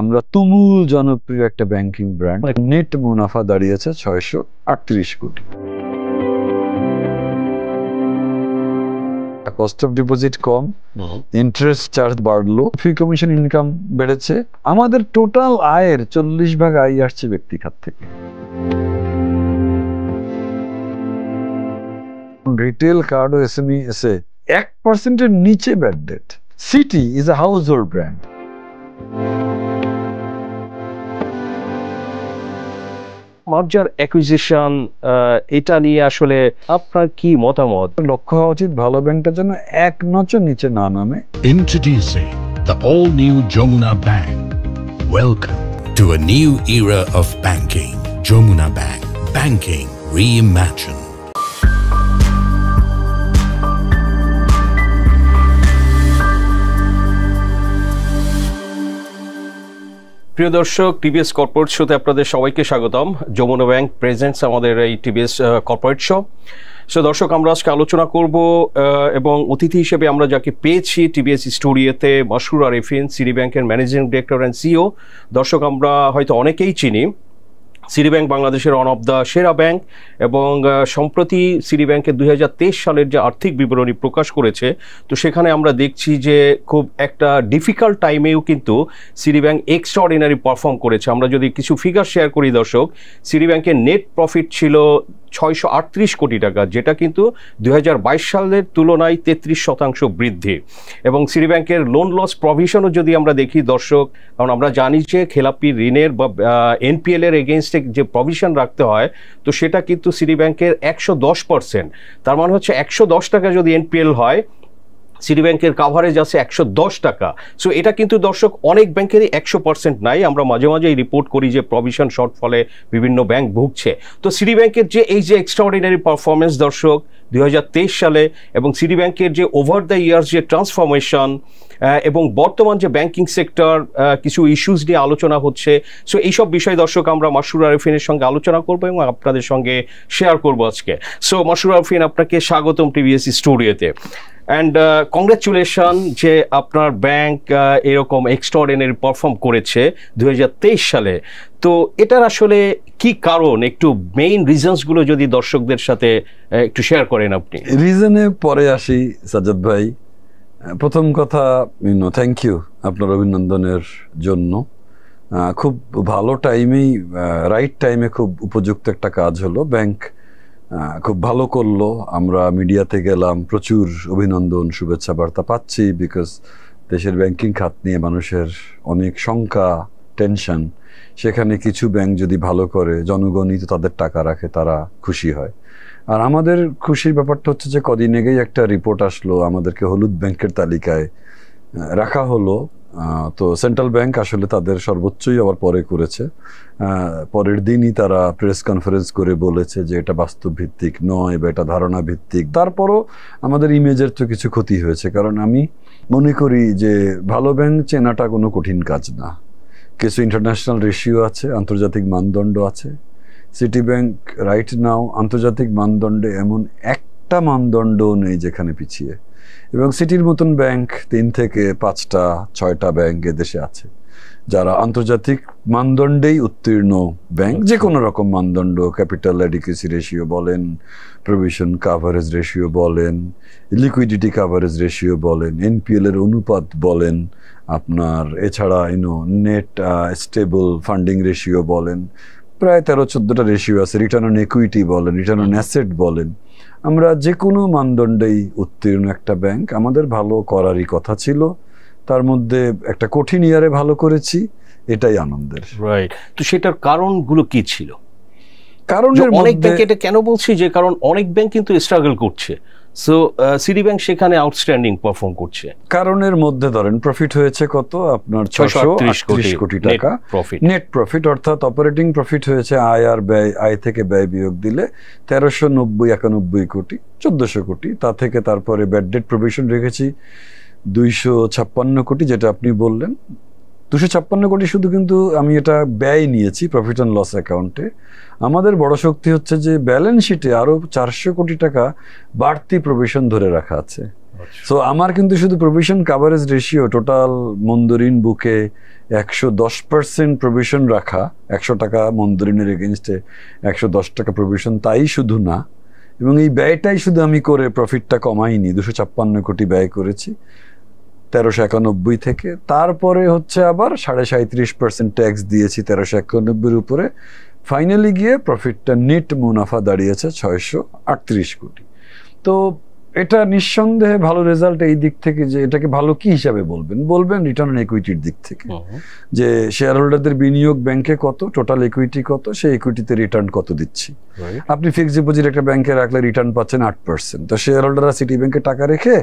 আমরা তুমুল জনপ্রিয় একটা ব্যাংকিং ব্র্যান্ড নেট মুনাফা দাঁড়িয়েছে ছয়শো আটত্রিশ কোটি কস্ট অফ ডিপোজিট কম ইন্টারেস্ট চার্জ বাড়লো ফি কমিশন ইনকাম বেড়েছে আমাদের টোটাল আয়ের চল্লিশ ভাগ আয় আসছে ব্যক্তি খাত থেকে রিটেল কার্ড ও এসএমই e এসে এক পার্সেন্টের নিচে bad debt City is a household brand merger acquisition এটা নিয়ে আসলে আপনার কি মতামত লক্ষ্য হওয়া উচিত ভালো ব্যাংকটা যেন এক নচ নিচে না নামে introducing the all new Jamuna bank welcome to a new era of banking Jamuna bank banking reimagined প্রিয় দর্শক টিভিএস কর্পোরেট শোতে আপনাদের সবাইকে স্বাগতম যমুনা ব্যাংক প্রেজেন্টস আমাদের এই টিভিএস কর্পোরেট শো সো দর্শক আমরা আজকে আলোচনা করব এবং অতিথি হিসেবে আমরা যাকে পেয়েছি টিভিএস স্টুডিওতে মাসুর আরিফিন সিটি ব্যাংকের ম্যানেজিং ডিরেক্টর অ্যান্ড সিও দর্শক আমরা হয়তো অনেকেই চিনি সিটি ব্যাংক বাংলাদেশের অন অফ দ্য সেরা ব্যাংক এবং সম্প্রতি সিটি ব্যাংকের দুই সালের যে আর্থিক বিবরণী প্রকাশ করেছে তো সেখানে আমরা দেখছি যে খুব একটা ডিফিকাল্ট টাইমেও কিন্তু সিটি ব্যাংক এক্সট্রাঅর্ডিনারি পারফর্ম করেছে আমরা যদি কিছু ফিগার শেয়ার করি দর্শক সিটি ব্যাংকের নেট প্রফিট ছিল ছয়শো কোটি টাকা যেটা কিন্তু দুই সালের তুলনায় তেত্রিশ শতাংশ বৃদ্ধি এবং সিটি ব্যাংকের লোন লস প্রভিশনও যদি আমরা দেখি দর্শক কারণ আমরা জানি যে খেলাপি ঋণের বা এনপিএলের এগেনস্টে ট্যাক্সে যে প্রভিশন রাখতে হয় তো সেটা কিন্তু সিটি ব্যাংকের একশো দশ পার্সেন্ট তার মানে হচ্ছে একশো দশ টাকা যদি এনপিএল হয় সিটি ব্যাংকের কাভারেজ আছে একশো টাকা সো এটা কিন্তু দর্শক অনেক ব্যাংকেরই একশো পার্সেন্ট নাই আমরা মাঝে মাঝেই রিপোর্ট করি যে প্রভিশন শর্ট ফলে বিভিন্ন ব্যাংক ভুগছে তো সিটি ব্যাংকের যে এই যে এক্সট্রাঅর্ডিনারি পারফরমেন্স দর্শক দু সালে এবং সিটি ব্যাংকের যে ওভার দ্য ইয়ার্স যে ট্রান্সফরমেশন এবং বর্তমান যে ব্যাংকিং সেক্টর কিছু ইস্যুস নিয়ে আলোচনা হচ্ছে সো এইসব বিষয় দর্শক আমরা মাসুর আরফিনের সঙ্গে আলোচনা করব এবং আপনাদের সঙ্গে শেয়ার করব আজকে সো মাসুর আরফিন আপনাকে স্বাগতম টিভিএসি স্টুডিওতে অ্যান্ড কংগ্রেচুলেশন যে আপনার ব্যাংক এরকম এক্সট্রাঅর্ডিনারি পারফর্ম করেছে দু সালে তো এটার আসলে কি কারণ একটু মেইন রিজনসগুলো যদি দর্শকদের সাথে একটু শেয়ার করেন আপনি রিজনে পরে আসি সাজাদ ভাই প্রথম কথা ইউনো থ্যাংক ইউ আপনার অভিনন্দনের জন্য খুব ভালো টাইমেই রাইট টাইমে খুব উপযুক্ত একটা কাজ হলো ব্যাংক খুব ভালো করলো আমরা মিডিয়াতে গেলাম প্রচুর অভিনন্দন শুভেচ্ছা বার্তা পাচ্ছি বিকজ দেশের ব্যাংকিং খাত নিয়ে মানুষের অনেক শঙ্কা টেনশন সেখানে কিছু ব্যাংক যদি ভালো করে জনগণই তো তাদের টাকা রাখে তারা খুশি হয় আর আমাদের খুশির ব্যাপারটা হচ্ছে যে কদিন আগেই একটা রিপোর্ট আসলো আমাদেরকে হলুদ ব্যাংকের তালিকায় রাখা হলো তো সেন্ট্রাল ব্যাংক আসলে তাদের সর্বোচ্চই আবার পরে করেছে পরের দিনই তারা প্রেস কনফারেন্স করে বলেছে যে এটা বাস্তব ভিত্তিক নয় বা এটা ধারণা ভিত্তিক তারপরও আমাদের ইমেজের তো কিছু ক্ষতি হয়েছে কারণ আমি মনে করি যে ভালো ব্যাংক চেনাটা কোনো কঠিন কাজ না কিছু ইন্টারন্যাশনাল রেশিও আছে আন্তর্জাতিক মানদণ্ড আছে সিটি ব্যাংক রাইট নাও আন্তর্জাতিক মানদণ্ডে এমন একটা মানদণ্ডও নেই যেখানে পিছিয়ে এবং সিটির মতন ব্যাংক তিন থেকে পাঁচটা ছয়টা ব্যাংক দেশে আছে যারা আন্তর্জাতিক মানদণ্ডেই উত্তীর্ণ ব্যাংক আচ্ছা। যে কোনো রকম মানদণ্ড ক্যাপিটাল অ্যাডিকেসি রেশিও বলেন প্রভিশন কাভারেজ রেশিও বলেন লিকুইডিটি কাভারেজ রেশিও বলেন এনপিএলের অনুপাত বলেন আপনার এছাড়া ইনো নেট স্টেবল ফান্ডিং রেশিও বলেন প্রায় তেরো চোদ্দোটা রেশিও আছে রিটার্ন অন ইকুইটি বলেন রিটার্ন অন অ্যাসেট বলেন আমরা যে কোনো মানদণ্ডেই উত্তীর্ণ একটা ব্যাংক আমাদের ভালো করারই কথা ছিল তার মধ্যে একটা কঠিন ইয়ারে ভালো করেছি এটাই আনন্দের তো সেটার কারণগুলো কি ছিল কারণ অনেক ব্যাংক এটা কেন বলছি যে কারণ অনেক ব্যাংক কিন্তু স্ট্রাগল করছে সো সিটি ব্যাংক সেখানে আউটস্ট্যান্ডিং পারফর্ম করছে কারণের মধ্যে ধরেন প্রফিট হয়েছে কত আপনার ছশো আটত্রিশ কোটি টাকা প্রফিট নেট প্রফিট অর্থাৎ অপারেটিং প্রফিট হয়েছে আয় আর ব্যয় আয় থেকে ব্যয় বিয়োগ দিলে তেরোশো নব্বই একানব্বই কোটি চোদ্দশো কোটি তা থেকে তারপরে ব্যাড ডেট প্রভিশন রেখেছি দুইশো ছাপ্পান্ন কোটি যেটা আপনি বললেন দুশো ছাপ্পান্ন কোটি শুধু কিন্তু আমি এটা ব্যয় নিয়েছি প্রফিট অ্যান্ড লস অ্যাকাউন্টে আমাদের বড় শক্তি হচ্ছে যে ব্যালেন্স শিটে আরও চারশো কোটি টাকা বাড়তি প্রভিশন ধরে রাখা আছে সো আচ্ছা। আমার কিন্তু শুধু প্রভিশন কাভারেজ রেশিও টোটাল মন্দরিন বুকে একশো দশ পার্সেন্ট প্রভিশন রাখা একশো টাকা মন্দরিনের এগেনস্টে একশো দশ টাকা প্রভিশন তাই শুধু না এবং এই ব্যয়টাই শুধু আমি করে প্রফিটটা কমাইনি দুশো ছাপ্পান্ন কোটি ব্যয় করেছি তেরোশো একানব্বই থেকে তারপরে হচ্ছে আবার সাড়ে সাঁত্রিশ পার্সেন্ট ট্যাক্স দিয়েছি তেরোশো একানব্বইয়ের উপরে ফাইনালি গিয়ে প্রফিটটা নেট মুনাফা দাঁড়িয়েছে ছয়শো আটত্রিশ কোটি তো এটা নিঃসন্দেহে ভালো রেজাল্ট এই দিক থেকে যে এটাকে ভালো কি হিসাবে বলবেন বলবেন রিটার্ন অন ইকুইটির দিক থেকে যে শেয়ার হোল্ডারদের বিনিয়োগ ব্যাংকে কত টোটাল ইকুইটি কত সেই ইকুইটিতে রিটার্ন কত দিচ্ছি আপনি ফিক্সড ডিপোজিট একটা ব্যাংকে রাখলে রিটার্ন পাচ্ছেন আট পার্সেন্ট তো শেয়ার হোল্ডাররা সিটি ব্যাংকে টাকা রেখে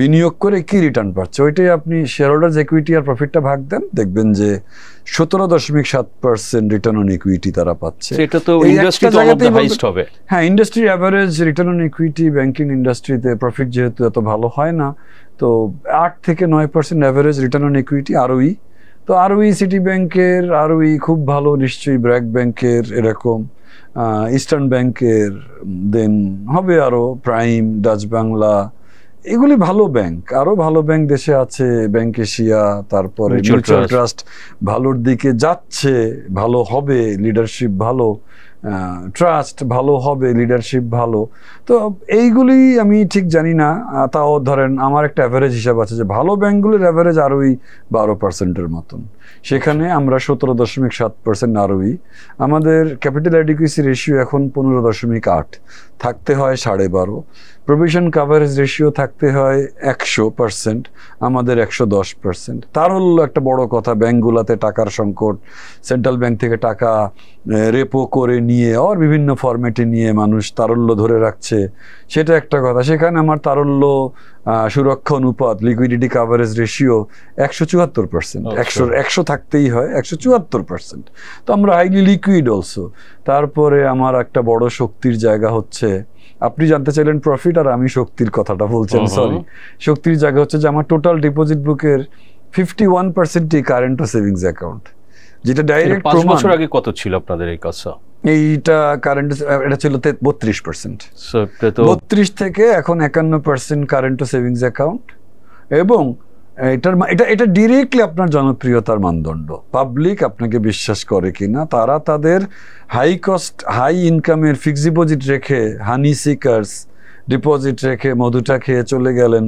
বিনিয়োগ করে কি রিটার্ন পাচ্ছে ওইটাই আপনি শেয়ার হোল্ডার ইকুইটি আর প্রফিটটা ভাগ দেন দেখবেন যে সতেরো দশমিক সাত পার্সেন্ট রিটার্ন অন ইকুইটি তারা পাচ্ছে এটা তো হ্যাঁ industry average return on equity banking ইন্ডাস্ট্রিতে প্রফিট যেহেতু এত ভালো হয় না তো আট থেকে নয় percent average return on equity ROE তো আরোই সিটি ব্যাংকের আরোই খুব ভালো নিশ্চয়ই ব্র্যাক ব্যাংকের এরকম ইস্টার্ন ব্যাংকের দেন হবে আরও প্রাইম ডাচ বাংলা এগুলি ভালো ব্যাংক আরো ভালো ব্যাংক দেশে আছে ব্যাংক এশিয়া তারপরে মিউচুয়াল ট্রাস্ট ভালোর দিকে যাচ্ছে ভালো হবে লিডারশিপ ভালো ট্রাস্ট ভালো হবে লিডারশিপ ভালো তো এইগুলি আমি ঠিক জানি না তাও ধরেন আমার একটা অ্যাভারেজ হিসাব আছে যে ভালো ব্যাঙ্কগুলির অ্যাভারেজ আরোই বারো পার্সেন্টের মতন সেখানে আমরা সতেরো দশমিক সাত পার্সেন্ট আরোই আমাদের ক্যাপিটাল অ্যাডিকুয়েসি রেশিও এখন পনেরো দশমিক আট থাকতে হয় সাড়ে বারো প্রভিশন কাভারেজ রেশিও থাকতে হয় একশো পার্সেন্ট আমাদের একশো দশ পার্সেন্ট তার হলো একটা বড় কথা ব্যাঙ্কগুলোতে টাকার সংকট সেন্ট্রাল ব্যাঙ্ক থেকে টাকা রেপো করে নিয়ে নিয়ে আর বিভিন্ন ফর্মেটে নিয়ে মানুষ তারল্য ধরে রাখছে সেটা একটা কথা সেখানে আমার তারল্য সুরক্ষা অনুপাত লিকুইডিটি কাভারেজ রেশিও একশো চুয়াত্তর পার্সেন্ট আচ্ছা। একশো একশো থাকতেই হয় একশো চুয়াত্তর পার্সেন্ট তো আমরা হাইলি লিকুইড অলসো তারপরে আমার একটা বড় শক্তির জায়গা হচ্ছে আপনি জানতে চাইলেন প্রফিট আর আমি শক্তির কথাটা বলছেন সরি শক্তির জায়গা হচ্ছে যে আমার টোটাল ডিপোজিট বুকের ফিফটি ওয়ান পার্সেন্টই কারেন্ট ও সেভিংস অ্যাকাউন্ট যেটা ডাইরেক্ট পাঁচ বছর আগে কত ছিল আপনাদের এই কথা এইটা কারেন্ট এটা ছিল বত্রিশ পার্সেন্ট বত্রিশ থেকে এখন একান্ন পার্সেন্ট কারেন্ট সেভিংস অ্যাকাউন্ট এবং এটার এটা এটা ডিরেক্টলি আপনার জনপ্রিয়তার মানদণ্ড পাবলিক আপনাকে বিশ্বাস করে কি না তারা তাদের হাই কস্ট হাই ইনকামের ফিক্সড ডিপোজিট রেখে হানি সিকার্স ডিপোজিট রেখে মধুটা খেয়ে চলে গেলেন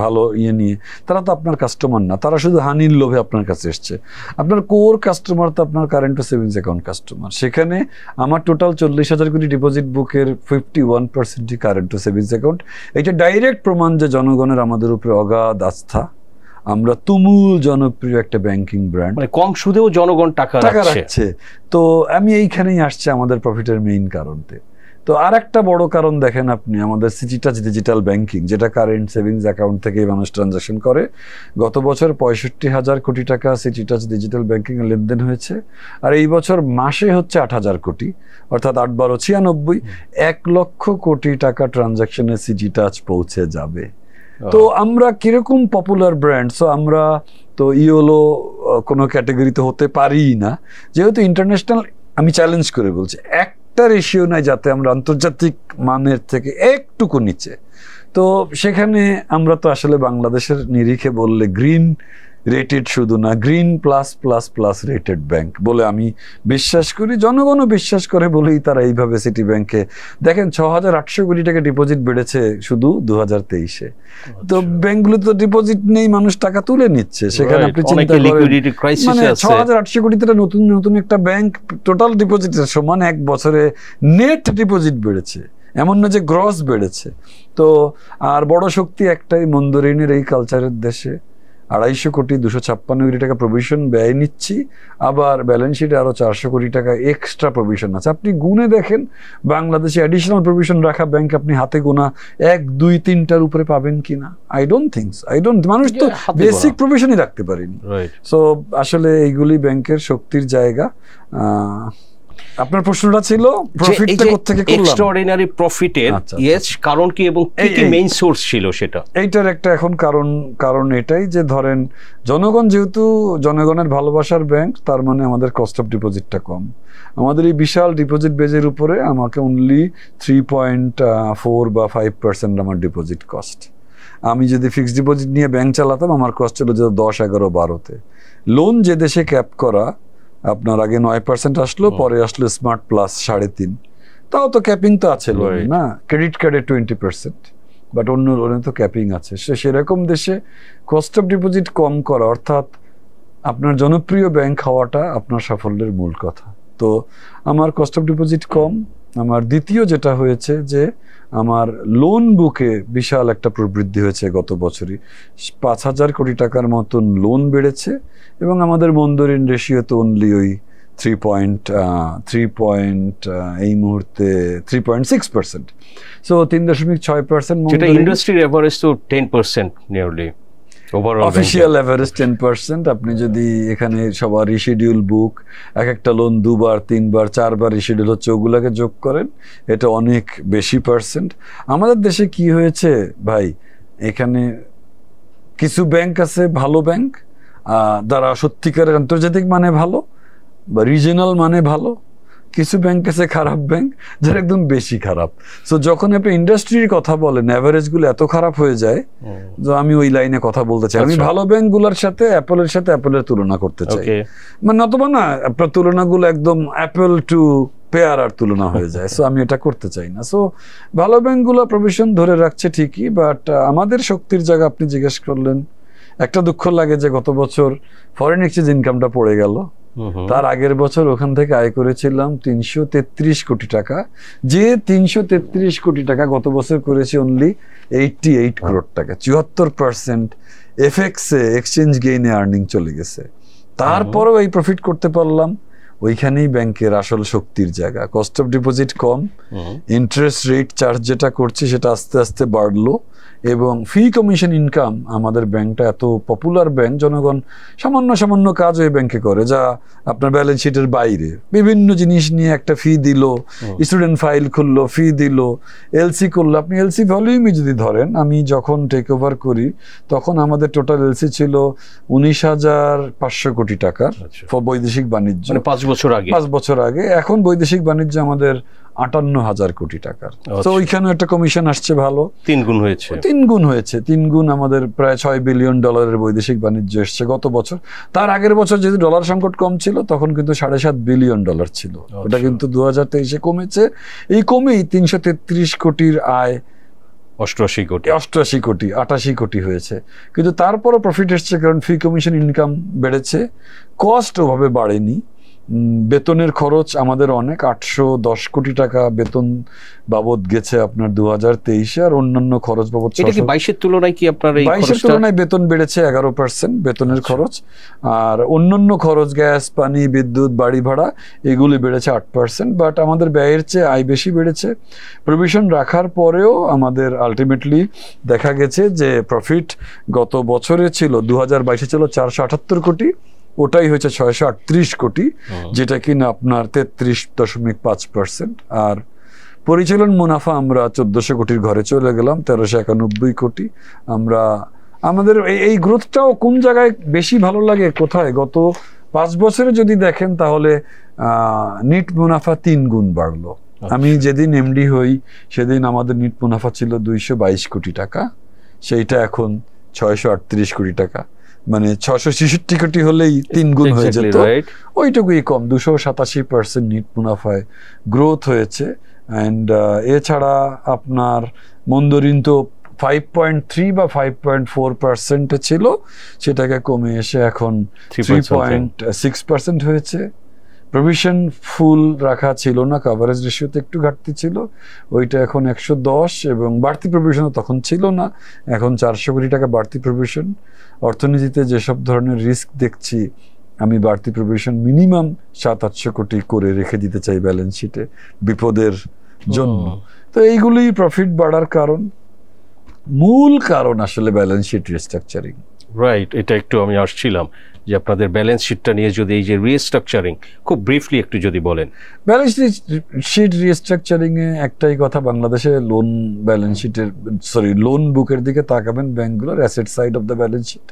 ভালো ইয়ে নিয়ে তারা তো আপনার কাস্টমার না তারা শুধু হানির লোভে আপনার কাছে এসছে আপনার কোর কাস্টমার তো আপনার কারেন্ট সেভিংস অ্যাকাউন্ট কাস্টমার সেখানে আমার টোটাল চল্লিশ হাজার কোটি ডিপোজিট বুকের ফিফটি ওয়ান পার্সেন্টই কারেন্ট সেভিংস অ্যাকাউন্ট এটা ডাইরেক্ট প্রমাণ যে জনগণের আমাদের উপরে অগাধ আস্থা আমরা তুমুল জনপ্রিয় একটা ব্যাংকিং ব্র্যান্ড মানে কম সুদেও জনগণ টাকা টাকা রাখছে তো আমি এইখানেই আসছে আমাদের প্রফিটের মেইন কারণতে তো আর একটা বড় কারণ দেখেন আপনি আমাদের সিটি টাচ ডিজিটাল ব্যাংকিং যেটা কারেন্ট সেভিংস অ্যাকাউন্ট থেকেই মানুষ ট্রানজাকশন করে গত বছর পঁয়ষট্টি হাজার কোটি টাকা সিটি টাচ ডিজিটাল ব্যাংকিং লেনদেন হয়েছে আর এই বছর মাসে হচ্ছে আট হাজার কোটি অর্থাৎ আট বারো ছিয়ানব্বই এক লক্ষ কোটি টাকা ট্রানজাকশনে টাচ পৌঁছে যাবে তো আমরা কিরকম পপুলার ব্র্যান্ড সো আমরা তো ইওলো e কোনো ক্যাটাগরিতে হতে পারি না যেহেতু ইন্টারন্যাশনাল আমি চ্যালেঞ্জ করে বলছি এক একটা রেশিও নাই যাতে আমরা আন্তর্জাতিক মানের থেকে একটুকু নিচে তো সেখানে আমরা তো আসলে বাংলাদেশের নিরিখে বললে গ্রিন রেটেড শুধু না green plus plus plus rated bank বলে আমি বিশ্বাস করি জনগণও বিশ্বাস করে বলেই তারা এইভাবে সিটি ব্যাংকে দেখেন ছ হাজার আটশো কোটি টাকা ডিপোজিট বেড়েছে শুধু দু হাজার তেইশে তো ব্যাংকগুলো আচ্ছা। তো ডিপোজিট নেই মানুষ টাকা তুলে নিচ্ছে সেখানে আপনি চিন্তা মানে ছ হাজার আটশো কোটি টাকা নতুন নতুন একটা ব্যাংক টোটাল ডিপোজিটের সমান এক বছরে নেট ডিপোজিট বেড়েছে এমন না যে গ্রস বেড়েছে তো আর বড় শক্তি একটাই মন্দরিনের এই কালচারের দেশে আড়াইশো কোটি দুশো ছাপ্পান্ন কোটি টাকা প্রভিশন ব্যয় নিচ্ছি আবার ব্যালেন্স শিটে আরও চারশো কোটি টাকা এক্সট্রা প্রভিশন আছে আপনি গুনে দেখেন বাংলাদেশে অ্যাডিশনাল প্রভিশন রাখা ব্যাংক আপনি হাতে গোনা এক দুই তিনটার উপরে পাবেন কি না I don't things I don't মানুষ তো বেসিক ইয়ে, প্রভিশনই রাখতে পারেনি সো আসলে এইগুলি ব্যাংকের শক্তির জায়গা আপনার প্রশ্নটা ছিল প্রফিটটা কোথা করলাম এক্সট্রাঅর্ডিনারি প্রফিটের ইয়েস কারণ কি এবং কি কি মেইন সোর্স ছিল সেটা এইটার একটা এখন কারণ কারণ এটাই যে ধরেন জনগণ যেহেতু জনগণের ভালোবাসার ব্যাংক তার মানে আমাদের কস্ট অফ ডিপোজিটটা কম আমাদের এই বিশাল ডিপোজিট বেজের উপরে আমাকে অনলি থ্রি পয়েন্ট ফোর বা ফাইভ পার্সেন্ট আমার ডিপোজিট কস্ট আমি যদি ফিক্সড ডিপোজিট নিয়ে ব্যাংক চালাতাম আমার কস্ট ছিল যেত দশ এগারো বারোতে লোন যে দেশে ক্যাপ করা আপনার আগে নয় পার্সেন্ট আসলো পরে আসলো স্মার্ট প্লাস সাড়ে তিন তাও তো ক্যাপিং তো আছে না ক্রেডিট কার্ডে টোয়েন্টি পার্সেন্ট বাট অন্য লোনে তো ক্যাপিং আছে সে সেরকম দেশে কস্ট অফ ডিপোজিট কম করা অর্থাৎ আপনার জনপ্রিয় ব্যাংক হওয়াটা আপনার সাফল্যের মূল কথা তো আমার কস্ট অফ ডিপোজিট কম আমার দ্বিতীয় যেটা হয়েছে যে আমার লোন বুকে বিশাল একটা প্রবৃদ্ধি হয়েছে গত বছরই পাঁচ হাজার কোটি টাকার মতন লোন বেড়েছে এবং আমাদের মন্দরিন রেশিও তো অনলি ওই থ্রি পয়েন্ট থ্রি পয়েন্ট এই মুহূর্তে three point six percent so তিন দশমিক ছয় পার্সেন্ট ইন্ডাস্ট্রির অ্যাভারেজ তো ten percent nearly official average ten percent আপনি যদি এখানে সবার রিশিডিউল বুক এক একটা লোন দুবার তিনবার চারবার রিশিডিউল হচ্ছে ওগুলোকে যোগ করেন এটা অনেক বেশি পার্সেন্ট আমাদের দেশে কি হয়েছে ভাই এখানে কিছু ব্যাংক আছে ভালো ব্যাংক যারা সত্যিকারের আন্তর্জাতিক মানে ভালো বা রিজিনাল মানে ভালো কিছু ব্যাংক আছে খারাপ ব্যাংক যার একদম বেশি খারাপ সো যখন আপনি ইন্ডাস্ট্রির কথা বলেন গুলো এত খারাপ হয়ে যায় যে আমি ওই লাইনে কথা বলতে চাই আমি আচ্ছা। ভালো ব্যাংকগুলোর সাথে অ্যাপেলের সাথে অ্যাপেলের তুলনা করতে চাই মানে অথবা না আপনার তুলনাগুলো একদম অ্যাপেল টু পেয়ার আর তুলনা হয়ে যায় সো আমি এটা করতে চাই না সো ভালো ব্যাংকগুলো প্রভিশন ধরে রাখছে ঠিকই বাট আমাদের শক্তির জায়গা আপনি জিজ্ঞেস করলেন একটা দুঃখ লাগে যে গত বছর ফরেন এক্সচেঞ্জ ইনকামটা পড়ে গেল তার আগের বছর ওখান থেকে আয় করেছিলাম তিনশো তেত্রিশ কোটি টাকা যে তিনশো তেত্রিশ কোটি টাকা গত বছর করেছি অনলি এইটটি এইট করোড টাকা চুয়াত্তর পার্সেন্ট এফএক্সে এক্সচেঞ্জ গেইনে আর্নিং চলে গেছে তারপরেও এই প্রফিট করতে পারলাম ওইখানেই ব্যাংকের আসল শক্তির জায়গা কস্ট অফ ডিপোজিট কম ইন্টারেস্ট রেট চার্জ যেটা করছে সেটা আস্তে আস্তে বাড়লো এবং ফি কমিশন ইনকাম আমাদের ব্যাংকটা এত পপুলার ব্যাংক জনগণ সামান্য সামান্য কাজ ওই ব্যাংকে করে যা আপনার ব্যালেন্স শিটের বাইরে বিভিন্ন জিনিস নিয়ে একটা ফি দিল স্টুডেন্ট ফাইল খুললো ফি দিল এলসি করলো আপনি এলসি ভলিউমই যদি ধরেন আমি যখন টেক ওভার করি তখন আমাদের টোটাল এলসি ছিল উনিশ হাজার পাঁচশো কোটি টাকার আচ্ছা। বৈদেশিক বাণিজ্য মানে পাঁচ বছর আগে পাঁচ বছর আগে এখন বৈদেশিক বাণিজ্য আমাদের আটান্ন হাজার কোটি টাকার তো আচ্ছা। ওইখানে একটা কমিশন আসছে ভালো তিন গুণ হয়েছে তিন গুণ হয়েছে তিন গুণ আমাদের প্রায় ছয় বিলিয়ন ডলারের বৈদেশিক বাণিজ্য এসছে গত বছর তার আগের বছর যেহেতু ডলার সংকট কম ছিল তখন কিন্তু সাড়ে সাত বিলিয়ন ডলার ছিল আচ্ছা। ওটা কিন্তু দু হাজার তেইশে কমেছে এই কমেই তিনশো তেত্রিশ কোটির আয় অষ্টআশি কোটি অষ্টআশি কোটি আটাশি কোটি হয়েছে কিন্তু তারপরও প্রফিট এসছে কারণ ফি কমিশন ইনকাম বেড়েছে কস্ট ওভাবে বাড়েনি বেতনের খরচ আমাদের অনেক আটশো দশ কোটি টাকা বেতন বাবদ গেছে আপনার দু হাজার তেইশে আর অন্যান্য খরচ বাবদ বাইশের তুলনায় কি আপনার বাইশের তুলনায় বেতন বেড়েছে এগারো পার্সেন্ট বেতনের আচ্ছা। খরচ আর অন্যান্য খরচ গ্যাস পানি বিদ্যুৎ বাড়ি ভাড়া এগুলি বেড়েছে আট পার্সেন্ট বাট আমাদের ব্যয়ের চেয়ে আয় বেশি বেড়েছে প্রভিশন রাখার পরেও আমাদের আলটিমেটলি দেখা গেছে যে প্রফিট গত বছরে ছিল দু হাজার বাইশে ছিল চারশো আটাত্তর কোটি ওটাই হচ্ছে ছয়শো আটত্রিশ কোটি যেটা কিনা আপনার তেত্রিশ দশমিক পাঁচ পার্সেন্ট আর পরিচালন মুনাফা আমরা চোদ্দশো কোটির ঘরে চলে গেলাম তেরোশো একানব্বই কোটি আমরা আমাদের এই গ্রোথটাও কোন জায়গায় বেশি ভালো লাগে কোথায় গত পাঁচ বছরে যদি দেখেন তাহলে নিট মুনাফা তিন গুণ বাড়লো আচ্ছা। আমি যেদিন এমডি হই সেদিন আমাদের নিট মুনাফা ছিল দুইশো বাইশ কোটি টাকা সেইটা এখন ছয়শো আটত্রিশ কোটি টাকা মানে ছশো ছেষট্টি কোটি হলেই তিন গুণ হয়ে যেত ওইটুকুই কম দুশো সাতাশি পার্সেন্ট নিট মুনাফায় গ্রোথ হয়েছে অ্যান্ড এছাড়া আপনার মন্দরিন তো ফাইভ পয়েন্ট থ্রি বা ফাইভ পয়েন্ট ফোর পার্সেন্টে ছিল সেটাকে কমে এসে এখন থ্রি পয়েন্ট সিক্স পার্সেন্ট হয়েছে প্রভিশন ফুল রাখা ছিল না কাভারেজ রেশিওতে একটু ঘাটতি ছিল ওইটা এখন একশো দশ এবং বাড়তি প্রভিশনও তখন ছিল না এখন চারশো কোটি টাকা বাড়তি প্রভিশন অর্থনীতিতে যেসব ধরনের রিস্ক দেখছি আমি বাড়তি প্রভিশন মিনিমাম সাত আটশো কোটি করে রেখে দিতে চাই ব্যালেন্স শিটে বিপদের জন্য তো এইগুলি প্রফিট বাড়ার কারণ মূল কারণ আসলে ব্যালেন্স শিট রিস্ট্রাকচারিং রাইট এটা একটু আমি আসছিলাম যে আপনাদের ব্যালেন্স শিটটা নিয়ে যদি এই যে রিস্ট্রাকচারিং খুব ব্রিফলি একটু যদি বলেন ব্যালেন্স শিট রিস্ট্রাকচারিংয়ে একটাই কথা বাংলাদেশে লোন ব্যালেন্স শিটের সরি লোন বুকের দিকে তাকাবেন ব্যাংকগুলোর asset side of the balance sheet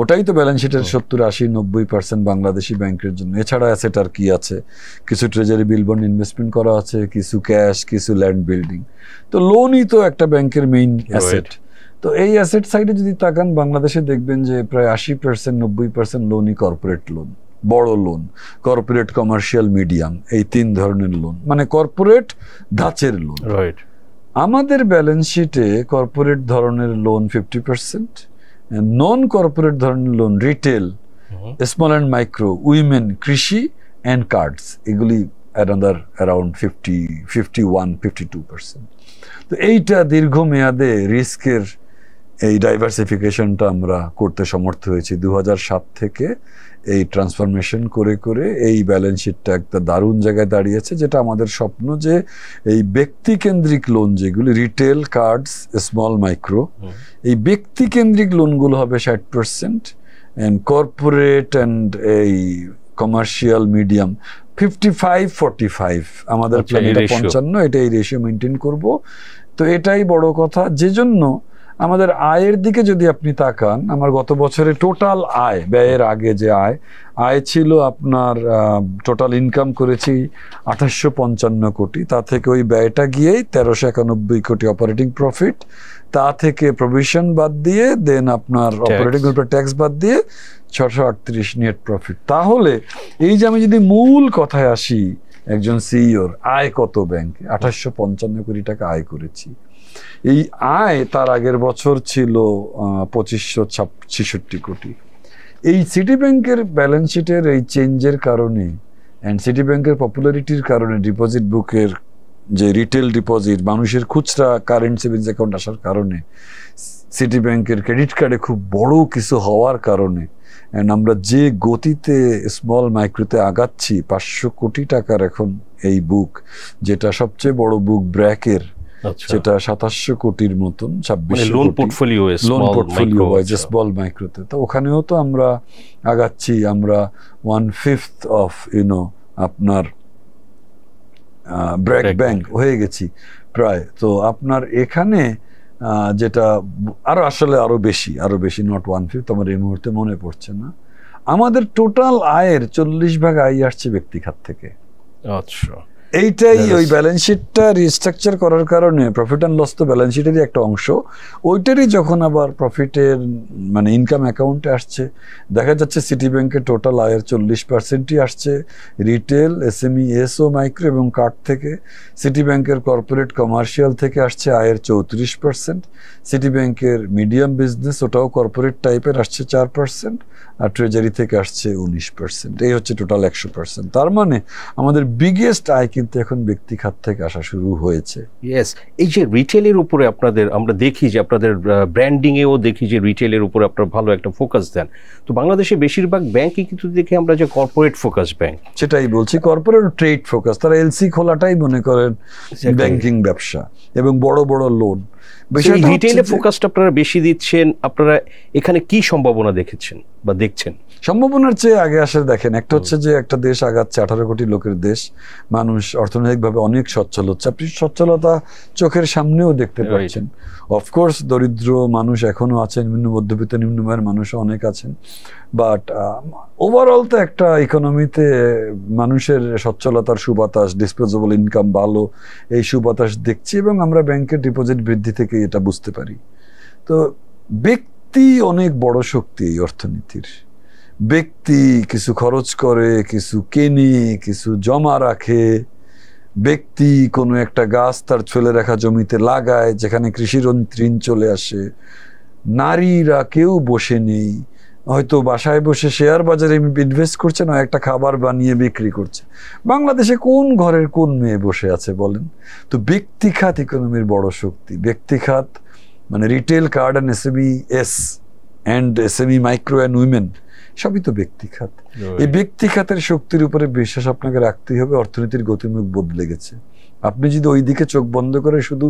ওটাই তো ব্যালেন্স শিটের সত্তর আশি নব্বই পার্সেন্ট বাংলাদেশি ব্যাংকের জন্য এছাড়া অ্যাসেট আর কি আছে কিছু ট্রেজারি বিলবন্ড ইনভেস্টমেন্ট করা আছে কিছু ক্যাশ কিছু ল্যান্ড বিল্ডিং তো লোনই তো একটা ব্যাংকের মেইন অ্যাসেট তো এই অ্যাসেট সাইডে যদি তাকান বাংলাদেশে দেখবেন যে প্রায় আশি পার্সেন্ট নব্বই পার্সেন্ট লোনই কর্পোরেট লোন বড় লোন কর্পোরেট কমার্শিয়াল মিডিয়াম এই তিন ধরনের লোন মানে কর্পোরেট ধাঁচের লোন রাইট আমাদের ব্যালেন্স শিটে কর্পোরেট ধরনের loan fifty percent non corporate ধরনের loan retail small and micro women কৃষি অ্যান্ড কার্ডস এগুলি another around fifty fifty one fifty two percent তো এইটা দীর্ঘমেয়াদে রিস্কের এই ডাইভার্সিফিকেশনটা আমরা করতে সমর্থ হয়েছি দু সাত থেকে এই ট্রান্সফরমেশন করে করে এই ব্যালেন্স শিটটা একটা দারুণ জায়গায় দাঁড়িয়েছে যেটা আমাদের স্বপ্ন যে এই ব্যক্তিকেন্দ্রিক লোন যেগুলি রিটেল কার্ডস স্মল মাইক্রো এই ব্যক্তিকেন্দ্রিক লোনগুলো হবে ষাট পার্সেন্ট অ্যান্ড কর্পোরেট অ্যান্ড এই commercial medium fifty five forty five আমাদের প্ল্যান আচ্ছা, পঞ্চান্ন এটা এই রেশিও মেনটেন করবো তো এটাই বড় কথা যে জন্য আমাদের আয়ের দিকে যদি আপনি তাকান আমার গত বছরে টোটাল আয় ব্যয়ের আগে যে আয় আয় ছিল আপনার টোটাল ইনকাম করেছি আঠাশশো পঞ্চান্ন কোটি তা থেকে ওই ব্যয়টা গিয়েই তেরোশো একানব্বই কোটি অপারেটিং প্রফিট তা থেকে প্রভিশন বাদ দিয়ে দেন আপনার অপারেটিং ট্যাক্স বাদ দিয়ে ছশো আটত্রিশ নেট প্রফিট তাহলে এই যে আমি যদি মূল কথায় আসি একজন সিইওর e আয় কত ব্যাংক আঠাশশো পঞ্চান্ন কোটি টাকা আয় করেছি এই আয় তার আগের বছর ছিল পঁচিশশো ছেষট্টি কোটি এই সিটি ব্যাংকের ব্যালেন্স শিটের এই চেঞ্জের কারণে অ্যান্ড সিটি ব্যাংকের পপুলারিটির কারণে ডিপোজিট বুকের যে রিটেল ডিপোজিট মানুষের খুচরা কারেন্ট সেভিংস অ্যাকাউন্ট আসার কারণে সিটি ব্যাংকের ক্রেডিট কার্ডে খুব বড় কিছু হওয়ার কারণে আমরা যে গতিতে স্মল মাইক্রোতে আগাচ্ছি পাঁচশো কোটি টাকার এখন এই বুক যেটা সবচেয়ে বড় বুক ব্র্যাকের আচ্ছা। যেটা সাতাশশো কোটির মতন ছাব্বিশ স্মল মাইক্রোতে তো ওখানেও তো আমরা আগাচ্ছি আমরা ওয়ান ফিফথ অফ ইউনো আপনার ব্র্যাক ব্যাংক হয়ে গেছি প্রায় তো আপনার এখানে যেটা আরও আসলে আরও বেশি আরও বেশি নট ওয়ান ফিফথ আমার এই মুহূর্তে মনে পড়ছে না আমাদের টোটাল আয়ের চল্লিশ ভাগ আয় আসছে ব্যক্তি খাত থেকে আচ্ছা এইটাই ওই ব্যালেন্স শিটটা রিস্ট্রাকচার করার কারণে প্রফিট অ্যান্ড লস তো ব্যালেন্স শিটেরই একটা অংশ ওইটারই যখন আবার প্রফিটের মানে ইনকাম অ্যাকাউন্টে আসছে দেখা যাচ্ছে সিটি ব্যাংকের টোটাল আয়ের চল্লিশ পার্সেন্টই আসছে রিটেল এসএমই এসও মাইক্রো এবং কার্ড থেকে সিটি ব্যাংকের কর্পোরেট কমার্শিয়াল থেকে আসছে আয়ের চৌত্রিশ পার্সেন্ট সিটি ব্যাংকের মিডিয়াম বিজনেস ওটাও কর্পোরেট টাইপের আসছে চার পার্সেন্ট আর ট্রেজারি থেকে আসছে উনিশ পার্সেন্ট এই হচ্ছে টোটাল একশো পার্সেন্ট তার মানে আমাদের বিগেস্ট আয় কিন্তু এখন ব্যক্তি খাত থেকে আসা শুরু হয়েছে ইয়েস এই যে রিটেলের উপরে আপনাদের আমরা দেখি যে আপনাদের ব্র্যান্ডিংয়েও দেখি যে রিটেলের উপরে আপনারা ভালো একটা ফোকাস দেন তো বাংলাদেশে বেশিরভাগ ব্যাংকই কিন্তু দেখি আমরা যে কর্পোরেট ফোকাস ব্যাংক সেটাই বলছি কর্পোরেট ট্রেড ফোকাস তারা এলসি খোলাটাই মনে করেন ব্যাংকিং ব্যবসা এবং বড় বড় লোন রিটেইলে ফোকাসটা আপনারা বেশি দিচ্ছেন আপনারা এখানে কি সম্ভাবনা দেখেছেন বা দেখছেন সম্ভাবনার চেয়ে আগে আসলে দেখেন একটা হচ্ছে যে একটা দেশ আগাচ্ছে আঠারো কোটি লোকের দেশ মানুষ অর্থনৈতিকভাবে অনেক সচ্ছল হচ্ছে আপনি সচ্ছলতা চোখের সামনেও দেখতে পাচ্ছেন অফকোর্স দরিদ্র মানুষ এখনও আছেন নিম্ন মধ্যবিত্ত নিম্নমায়ের মানুষও অনেক আছেন বাট ওভারঅল um, তো একটা ইকোনমিতে মানুষের সচ্ছলতার সুবাতাস ডিসপোজেবল ইনকাম ভালো এই সুবাতাস দেখছি এবং আমরা ব্যাংকের ডিপোজিট বৃদ্ধি থেকে এটা বুঝতে পারি তো ব্যক্তি অনেক বড় শক্তি এই অর্থনীতির ব্যক্তি কিছু খরচ করে কিছু কেনে কিছু জমা রাখে ব্যক্তি কোনো একটা গাছ তার ছেলে রাখা জমিতে লাগায় যেখানে কৃষির ঋণ চলে আসে নারীরা কেউ বসে নেই হয়তো বাসায় বসে শেয়ার বাজারে ইনভেস্ট করছে না একটা খাবার বানিয়ে বিক্রি করছে বাংলাদেশে কোন ঘরের কোন মেয়ে বসে আছে বলেন তো ব্যক্তিখাত ইকোনমির বড় শক্তি ব্যক্তিখাত মানে retail card and SME S and SME micro and women সবই তো ব্যক্তিখাত এই ব্যক্তিখাতের শক্তির উপরে বিশ্বাস আপনাকে রাখতেই হবে অর্থনীতির গতিমুখ বদলে গেছে আপনি যদি ওই দিকে চোখ বন্ধ করে শুধু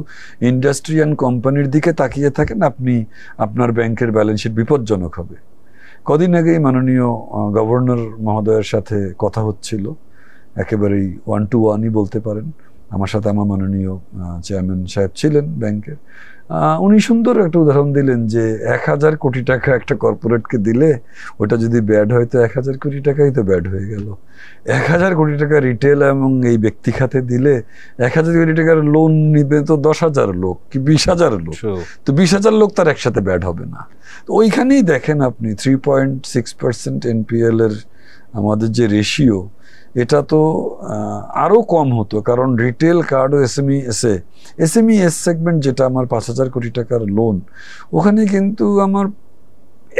ইন্ডাস্ট্রি অ্যান্ড কোম্পানির দিকে তাকিয়ে থাকেন আপনি আপনার ব্যাংকের ব্যালেন্স শিট বিপজ্জনক হবে কদিন আগেই মাননীয় গভর্নর মহোদয়ের সাথে কথা হচ্ছিল একেবারেই ওয়ান টু ওয়ানই বলতে পারেন আমার সাথে আমার মাননীয় চেয়ারম্যান সাহেব ছিলেন ব্যাংকের উনি সুন্দর একটা উদাহরণ দিলেন যে এক হাজার কোটি টাকা একটা কর্পোরেটকে দিলে ওটা যদি ব্যাড হয় তো এক হাজার কোটি টাকাই তো ব্যাড হয়ে গেল এক হাজার কোটি টাকা রিটেল এবং এই ব্যক্তি খাতে দিলে এক হাজার কোটি টাকার লোন নিবে তো দশ হাজার লোক কি বিশ হাজার লোক তো বিশ হাজার লোক তার একসাথে ব্যাড হবে না তো ওইখানেই দেখেন আপনি three point six percent NPL এর আমাদের যে রেশিও এটা তো আরও কম হতো কারণ রিটেল কার্ড ও এসএমই এসে এসএমই এস সেগমেন্ট যেটা আমার পাঁচ হাজার কোটি টাকার লোন ওখানে কিন্তু আমার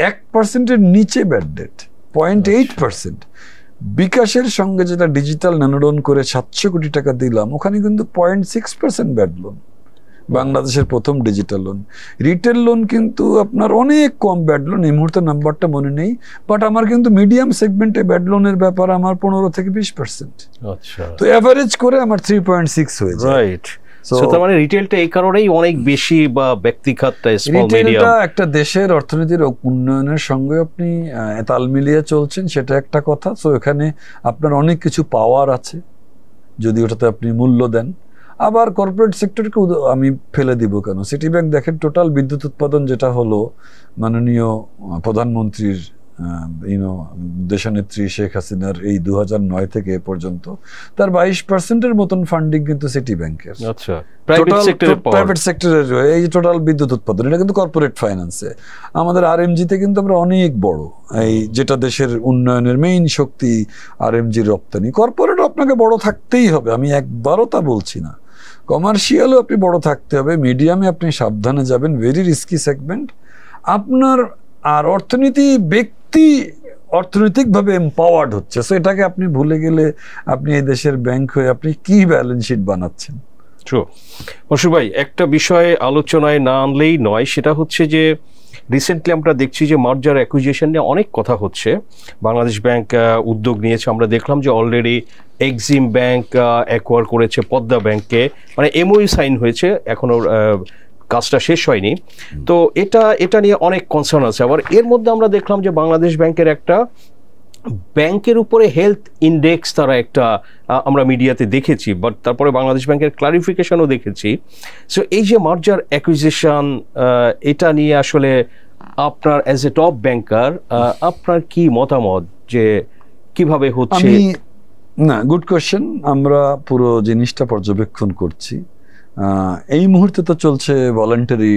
এক পার্সেন্টের নিচে bad debt point eight percent বিকাশের সঙ্গে যেটা ডিজিটাল ন্যানোডন করে সাতশো কোটি টাকা দিলাম ওখানে কিন্তু point six percent bad loan বাংলাদেশের প্রথম ডিজিটাল লোন রিটেল লোন কিন্তু আপনার অনেক কম ব্যাড লোন এই মুহূর্তে নাম্বারটা মনে নেই বাট আমার কিন্তু মিডিয়াম সেগমেন্টে ব্যাড লোনের ব্যাপার আমার পনেরো থেকে বিশ পার্সেন্ট আচ্ছা। তো অ্যাভারেজ করে আমার থ্রি পয়েন্ট সিক্স হয়ে যায় রাইট তার মানে রিটেলটা এই কারণেই অনেক বেশি বা ব্যক্তিখাতটা স্মল মিডিয়াম একটা দেশের অর্থনীতির উন্নয়নের সঙ্গে আপনি তাল মিলিয়ে চলছেন সেটা একটা কথা সো এখানে আপনার অনেক কিছু পাওয়ার আছে যদি ওটাতে আপনি মূল্য দেন আবার কর্পোরেট সেক্টরকে আমি ফেলে দিব কেন সিটি ব্যাংক দেখেন টোটাল বিদ্যুৎ উৎপাদন যেটা হলো মাননীয় প্রধানমন্ত্রীর ইউনো দেশনেত্রী শেখ হাসিনার এই দু নয় থেকে এ পর্যন্ত তার বাইশ পার্সেন্টের মতন ফান্ডিং কিন্তু সিটি ব্যাংকের প্রাইভেট সেক্টরের এই টোটাল বিদ্যুৎ উৎপাদন এটা কিন্তু কর্পোরেট ফাইন্যান্সে আমাদের আর তে কিন্তু আমরা অনেক বড় এই যেটা দেশের উন্নয়নের মেইন শক্তি আর এমজির রপ্তানি কর্পোরেট আপনাকে বড় থাকতেই হবে আমি একবারও তা বলছি না কমার্শিয়ালও আপনি বড় থাকতে হবে মিডিয়ামে আপনি সাবধানে যাবেন ভেরি রিস্কি সেগমেন্ট আপনার আর অর্থনীতি ব্যক্তি অর্থনৈতিকভাবে এম্পাওয়ার্ড হচ্ছে সো এটাকে আপনি ভুলে গেলে আপনি এই দেশের ব্যাংক হয়ে আপনি কি ব্যালেন্স শিট বানাচ্ছেন ট্রু ভাই একটা বিষয়ে আলোচনায় না আনলেই নয় সেটা হচ্ছে যে রিসেন্টলি আমরা দেখছি যে মার্জার অ্যাকুজিয়েশন নিয়ে অনেক কথা হচ্ছে বাংলাদেশ ব্যাংক উদ্যোগ নিয়েছে আমরা দেখলাম যে অলরেডি এক্সিম ব্যাংক অ্যাকোয়ার করেছে পদ্মা ব্যাংককে মানে এমওই সাইন e হয়েছে এখনও কাজটা শেষ হয়নি তো এটা এটা নিয়ে অনেক কনসার্ন আছে আবার এর মধ্যে আমরা দেখলাম যে বাংলাদেশ ব্যাংকের একটা ব্যাংকের উপরে হেলথ ইন্ডেক্স তারা একটা আমরা মিডিয়াতে দেখেছি বাট তারপরে বাংলাদেশ ব্যাংকের ক্লারিফিকেশনও দেখেছি সো এই যে মার্জার অ্যাকুইজিশন এটা নিয়ে আসলে আপনার অ্যাজ এ টপ ব্যাংকার আপনার কি মতামত যে কিভাবে হচ্ছে না গুড কোয়েশ্চেন আমরা পুরো জিনিসটা পর্যবেক্ষণ করছি এই মুহূর্তে তো চলছে ভলেন্টারি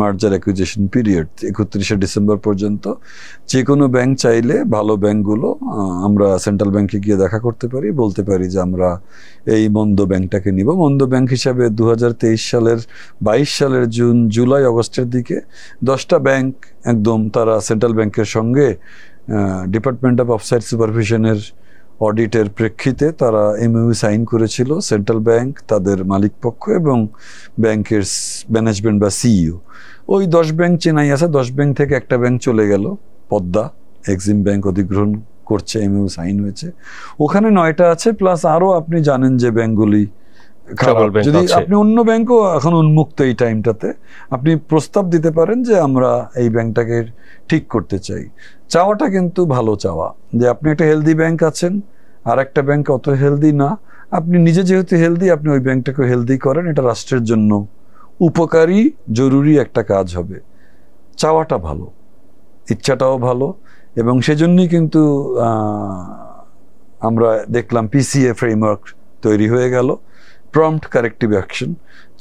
মার্জার অ্যাকুইজিশন পিরিয়ড একত্রিশে ডিসেম্বর পর্যন্ত যে কোনো ব্যাংক চাইলে ভালো ব্যাংকগুলো আমরা সেন্ট্রাল ব্যাংকে গিয়ে দেখা করতে পারি বলতে পারি যে আমরা এই মন্দ ব্যাংকটাকে নিব মন্দ ব্যাংক হিসাবে দু সালের বাইশ সালের জুন জুলাই অগস্টের দিকে দশটা ব্যাংক একদম তারা সেন্ট্রাল ব্যাংকের সঙ্গে ডিপার্টমেন্ট অফ অফসাইড সুপারভিশনের অডিটের প্রেক্ষিতে তারা এমইউ সাইন করেছিল সেন্ট্রাল ব্যাংক তাদের মালিকপক্ষ এবং ব্যাংকের ম্যানেজমেন্ট বা সিইও ওই দশ ব্যাংক চেনাই আছে দশ ব্যাংক থেকে একটা ব্যাংক চলে গেল পদ্মা এক্সিম ব্যাংক অধিগ্রহণ করছে এমইউ সাইন হয়েছে ওখানে নয়টা আছে প্লাস আরও আপনি জানেন যে ব্যাংকগুলি যদি আপনি অন্য ব্যাংকও এখন উন্মুক্ত এই টাইমটাতে আপনি প্রস্তাব দিতে পারেন যে আমরা এই ব্যাংকটাকে ঠিক করতে চাই চাওয়াটা কিন্তু ভালো চাওয়া যে আপনি একটা হেলদি ব্যাংক আছেন আর একটা ব্যাংক অত হেলদি না আপনি নিজে যেহেতু হেলদি আপনি ওই ব্যাংকটাকে হেলদি করেন এটা রাষ্ট্রের জন্য উপকারী জরুরি একটা কাজ হবে চাওয়াটা ভালো ইচ্ছাটাও ভালো এবং সেজন্যই কিন্তু আমরা দেখলাম পিসিএ ফ্রেমওয়ার্ক তৈরি হয়ে গেল প্রম্পট কারেক্টিভ অ্যাকশন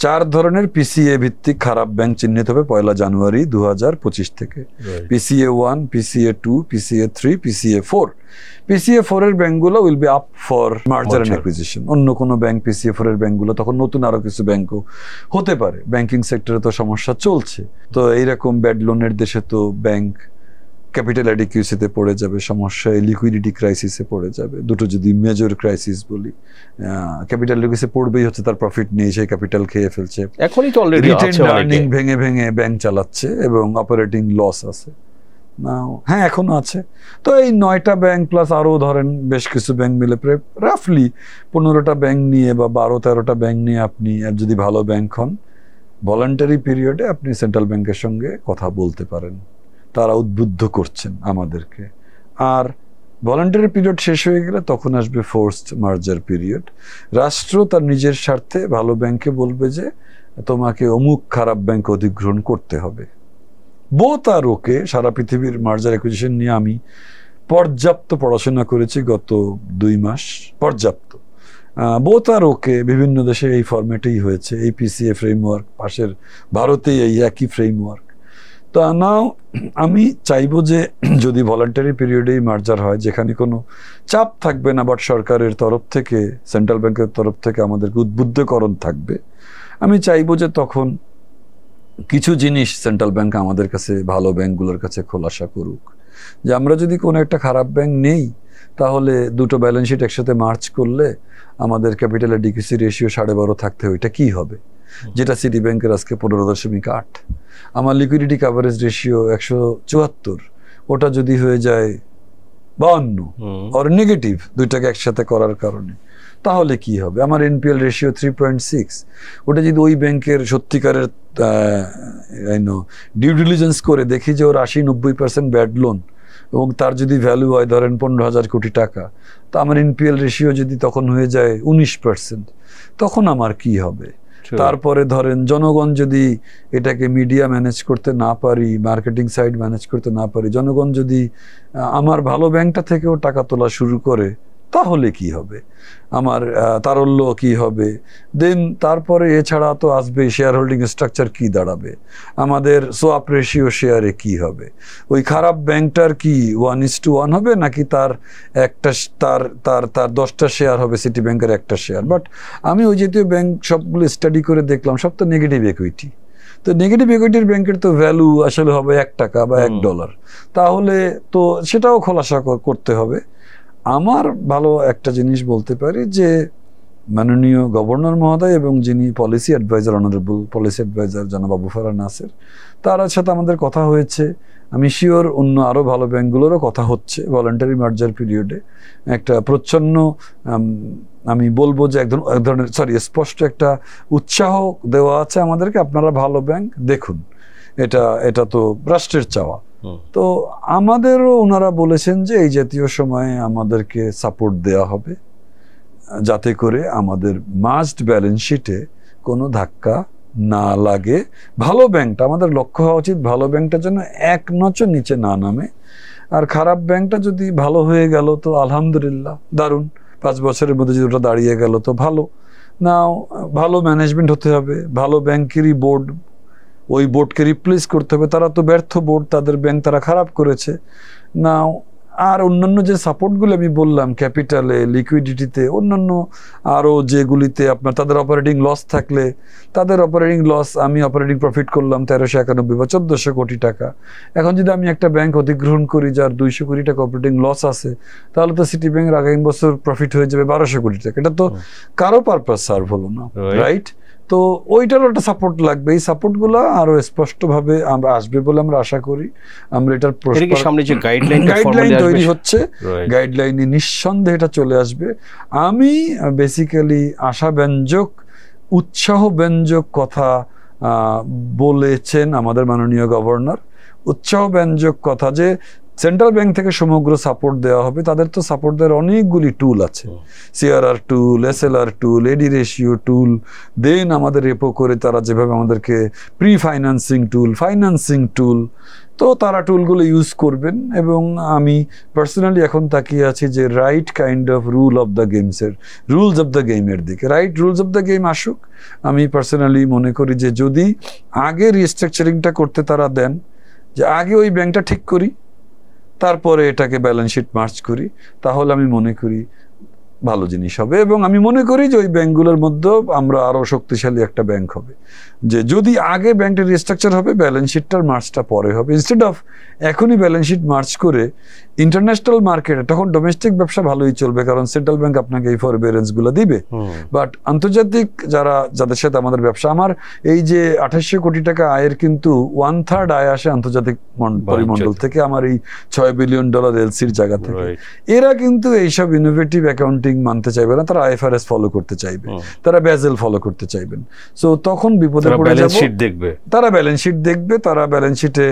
চার ধরনের পিসিএ ভিত্তিক খারাপ ব্যাংক চিহ্নিত হবে পয়লা জানুয়ারি দু থেকে PCA one PCA two PCA three PCA four PCA four এর ব্যাংকগুলো will be up for merger and acquisition অন্য কোনো ব্যাংক পিসিএ ফোর এর ব্যাংকগুলো তখন নতুন আরও কিছু ব্যাংকও হতে পারে ব্যাংকিং সেক্টরে তো সমস্যা চলছে তো এইরকম ব্যাড লোনের দেশে তো ব্যাংক ক্যাপিটাল অ্যাডিকিউসিতে পড়ে যাবে সমস্যায় লিকুইডিটি ক্রাইসিসে পড়ে যাবে দুটো যদি মেজর ক্রাইসিস বলি ক্যাপিটাল লিকুইসে পড়বেই হচ্ছে তার প্রফিট নেই সেই ক্যাপিটাল খেয়ে ফেলছে এখনই তো অলরেডি আছে আর্নিং ভেঙে ভেঙে ব্যাংক চালাচ্ছে এবং অপারেটিং লস আছে হ্যাঁ এখনো আছে তো এই নয়টা ব্যাংক প্লাস আরও ধরেন বেশ কিছু ব্যাংক মিলে প্রায় রাফলি পনেরোটা ব্যাংক নিয়ে বা বারো তেরোটা ব্যাংক নিয়ে আপনি আর যদি ভালো ব্যাংক হন ভলান্টারি পিরিয়ডে আপনি সেন্ট্রাল ব্যাংকের সঙ্গে কথা বলতে পারেন তারা উদ্বুদ্ধ করছেন আমাদেরকে আর ভলান্টারি পিরিয়ড শেষ হয়ে গেলে তখন আসবে ফোর্সড মার্জার পিরিয়ড রাষ্ট্র তার নিজের স্বার্থে ভালো ব্যাংকে বলবে যে তোমাকে অমুক খারাপ ব্যাংক অধিগ্রহণ করতে হবে বো তার ওকে সারা পৃথিবীর মার্জার অ্যাকুইজিশন নিয়ে আমি পর্যাপ্ত পড়াশোনা করেছি গত দুই মাস পর্যাপ্ত বো তার ওকে বিভিন্ন দেশে এই ফর্মেটেই হয়েছে এই পিসিএ ফ্রেমওয়ার্ক পাশের ভারতেই এই একই ফ্রেমওয়ার্ক তা নাও আমি চাইব যে যদি ভলান্টারি পিরিয়ডেই মার্জার হয় যেখানে কোনো চাপ থাকবে না বাট সরকারের তরফ থেকে সেন্ট্রাল ব্যাংকের তরফ থেকে আমাদেরকে উদ্বুদ্ধকরণ থাকবে আমি চাইব যে তখন কিছু জিনিস সেন্ট্রাল ব্যাংক আমাদের কাছে ভালো ব্যাংকগুলোর কাছে খোলাসা করুক যে আমরা যদি কোনো একটা খারাপ ব্যাংক নেই তাহলে দুটো ব্যালেন্স শিট একসাথে মার্চ করলে আমাদের ক্যাপিটালের ডিকিসি রেশিও সাড়ে বারো থাকতে ওইটা কী হবে যেটা সিটি ব্যাংকের আজকে পনেরো দশমিক আট আমার লিকুইডিটি কাভারেজ রেশিও একশো চুয়াত্তর ওটা যদি হয়ে যায় বাউন্ন আর নেগেটিভ দুইটাকে একসাথে করার কারণে তাহলে কি হবে আমার NPL ratio three point six ওটা যদি ওই ব্যাংকের সত্যিকারের ডিউ ডিলিজেন্স করে দেখি যে ওর আশি নব্বই পার্সেন্ট ব্যাড লোন এবং তার যদি ভ্যালু হয় ধরেন পনেরো হাজার কোটি টাকা তা আমার এনপিএল রেশিও যদি তখন হয়ে যায় উনিশ পার্সেন্ট তখন আমার কি হবে তারপরে ধরেন জনগণ যদি এটাকে মিডিয়া ম্যানেজ করতে না পারি মার্কেটিং সাইড ম্যানেজ করতে না পারি জনগণ যদি আমার ভালো ব্যাংকটা থেকেও টাকা তোলা শুরু করে তাহলে কি হবে আমার তারল্য কি হবে দেন তারপরে এছাড়া তো আসবে শেয়ার হোল্ডিং স্ট্রাকচার কি দাঁড়াবে আমাদের সোয়াপ রেশিও শেয়ারে কি হবে ওই খারাপ ব্যাংকটার কি ওয়ান ইস টু ওয়ান হবে নাকি তার একটা তার তার তার দশটা শেয়ার হবে সিটি ব্যাংকের একটা শেয়ার বাট আমি ওই জাতীয় ব্যাংক সবগুলো স্টাডি করে দেখলাম সব তো নেগেটিভ ইকুইটি তো নেগেটিভ ইকুইটির ব্যাংকের তো ভ্যালু আসলে হবে এক টাকা বা এক ডলার তাহলে তো সেটাও খোলাসা করতে হবে আমার ভালো একটা জিনিস বলতে পারি যে মাননীয় গভর্নর মহোদয় এবং যিনি policy adviser honourable policy adviser জানাবাবু ফারা নাসের তার সাথে আমাদের কথা হয়েছে আমি শিওর অন্য আরও ভালো ব্যাংকগুলোরও কথা হচ্ছে ভলেন্টারি মার্জার পিরিয়ডে একটা প্রচ্ছন্ন আমি বলবো যে একদম এক ধরনের সরি স্পষ্ট একটা উৎসাহ দেওয়া আছে আমাদেরকে আপনারা ভালো ব্যাংক দেখুন এটা এটা তো রাষ্ট্রের চাওয়া তো আমাদেরও ওনারা বলেছেন যে এই জাতীয় সময়ে আমাদেরকে সাপোর্ট দেয়া হবে যাতে করে আমাদের মাস্ট ব্যালেন্স শিটে কোনো ধাক্কা না লাগে ভালো ব্যাংকটা আমাদের লক্ষ্য হওয়া উচিত ভালো ব্যাংকটা যেন এক নচ নিচে না নামে আর খারাপ ব্যাংকটা যদি ভালো হয়ে গেল তো আলহামদুলিল্লাহ দারুণ পাঁচ বছরের মধ্যে যদি ওটা দাঁড়িয়ে গেল তো ভালো নাও ভালো ম্যানেজমেন্ট হতে হবে ভালো ব্যাংকেরই বোর্ড ওই বোর্ডকে রিপ্লেস করতে হবে তারা তো ব্যর্থ বোর্ড তাদের ব্যাংক তারা খারাপ করেছে না আর অন্যান্য যে সাপোর্টগুলো আমি বললাম ক্যাপিটালে লিকুইডিটিতে অন্যান্য আরও যেগুলিতে আপনার তাদের অপারেটিং লস থাকলে তাদের অপারেটিং লস আমি অপারেটিং প্রফিট করলাম তেরোশো একানব্বই বা চোদ্দোশো কোটি টাকা এখন যদি আমি একটা ব্যাংক অধিগ্রহণ করি যার দুইশো কোটি টাকা অপারেটিং লস আছে তাহলে তো সিটি ব্যাংকের আগামী বছর প্রফিট হয়ে যাবে বারোশো কোটি টাকা এটা তো কারো পারপাস সার্ভ হলো না রাইট তো ওইটারও একটা সাপোর্ট লাগবে এই সাপোর্টগুলো আরো স্পষ্টভাবে আমরা আসবে বলে আমরা আশা করি আমরা এটার সামনে যে গাইডলাইন গাইডলাইন তৈরি হচ্ছে গাইডলাইনে নিঃসন্দেহে এটা চলে আসবে আমি বেসিক্যালি আশাব্যঞ্জক উৎসাহ ব্যঞ্জক কথা বলেছেন আমাদের মাননীয় গভর্নর উৎসাহ ব্যঞ্জক কথা যে সেন্ট্রাল ব্যাংক থেকে সমগ্র সাপোর্ট দেওয়া হবে তাদের তো সাপোর্ট দেওয়ার অনেকগুলি টুল আছে CRR tool S L R tool AD ratio tool দেন আমাদের রেপো করে তারা যেভাবে আমাদেরকে pre financing tool financing tool তো তারা টুলগুলো ইউজ করবেন এবং আমি পার্সোনালি এখন তাকিয়ে আছি যে right kind of rule of the গেমসের রুলস অফ দ্য গেমের দিকে right rules of the game আসুক আমি পার্সোনালি মনে করি যে যদি আগে রিস্ট্রাকচারিংটা করতে তারা দেন যে আগে ওই ব্যাংকটা ঠিক করি তারপরে এটাকে ব্যালেন্স শিট মার্চ করি তাহলে আমি মনে করি ভালো জিনিস হবে এবং আমি মনে করি যে ওই ব্যাংকগুলোর মধ্যেও আমরা আরও শক্তিশালী একটা ব্যাংক হবে যে যদি আগে ব্যাংকটা রিস্ট্রাকচার হবে ব্যালেন্স শিটটার মার্চটা পরে হবে ইনস্টেড অফ এখনই ব্যালেন্স শিট মার্চ করে ইন্টারন্যাশনাল মার্কেটে তখন ডোমেস্টিক ব্যবসা ভালোই চলবে কারণ সেন্ট্রাল ব্যাংক আপনাকে এই ফরবেরেন্সগুলো দিবে বাট আন্তর্জাতিক যারা যাদের সাথে আমাদের ব্যবসা আমার এই যে আঠাশশো কোটি টাকা আয়ের কিন্তু ওয়ান থার্ড আয় আসে আন্তর্জাতিক পরিমণ্ডল থেকে আমার এই ছয় বিলিয়ন ডলার এলসির জায়গা থেকে এরা কিন্তু এইসব ইনোভেটিভ অ্যাকাউন্টিং মানতে চাইবে না তারা আইএফআরএস ফলো করতে চাইবে তারা ব্যাজেল ফলো করতে চাইবেন সো তখন বিপদে পড়ে দেখবে তারা ব্যালেন্স শিট দেখবে তারা ব্যালেন্স শিটে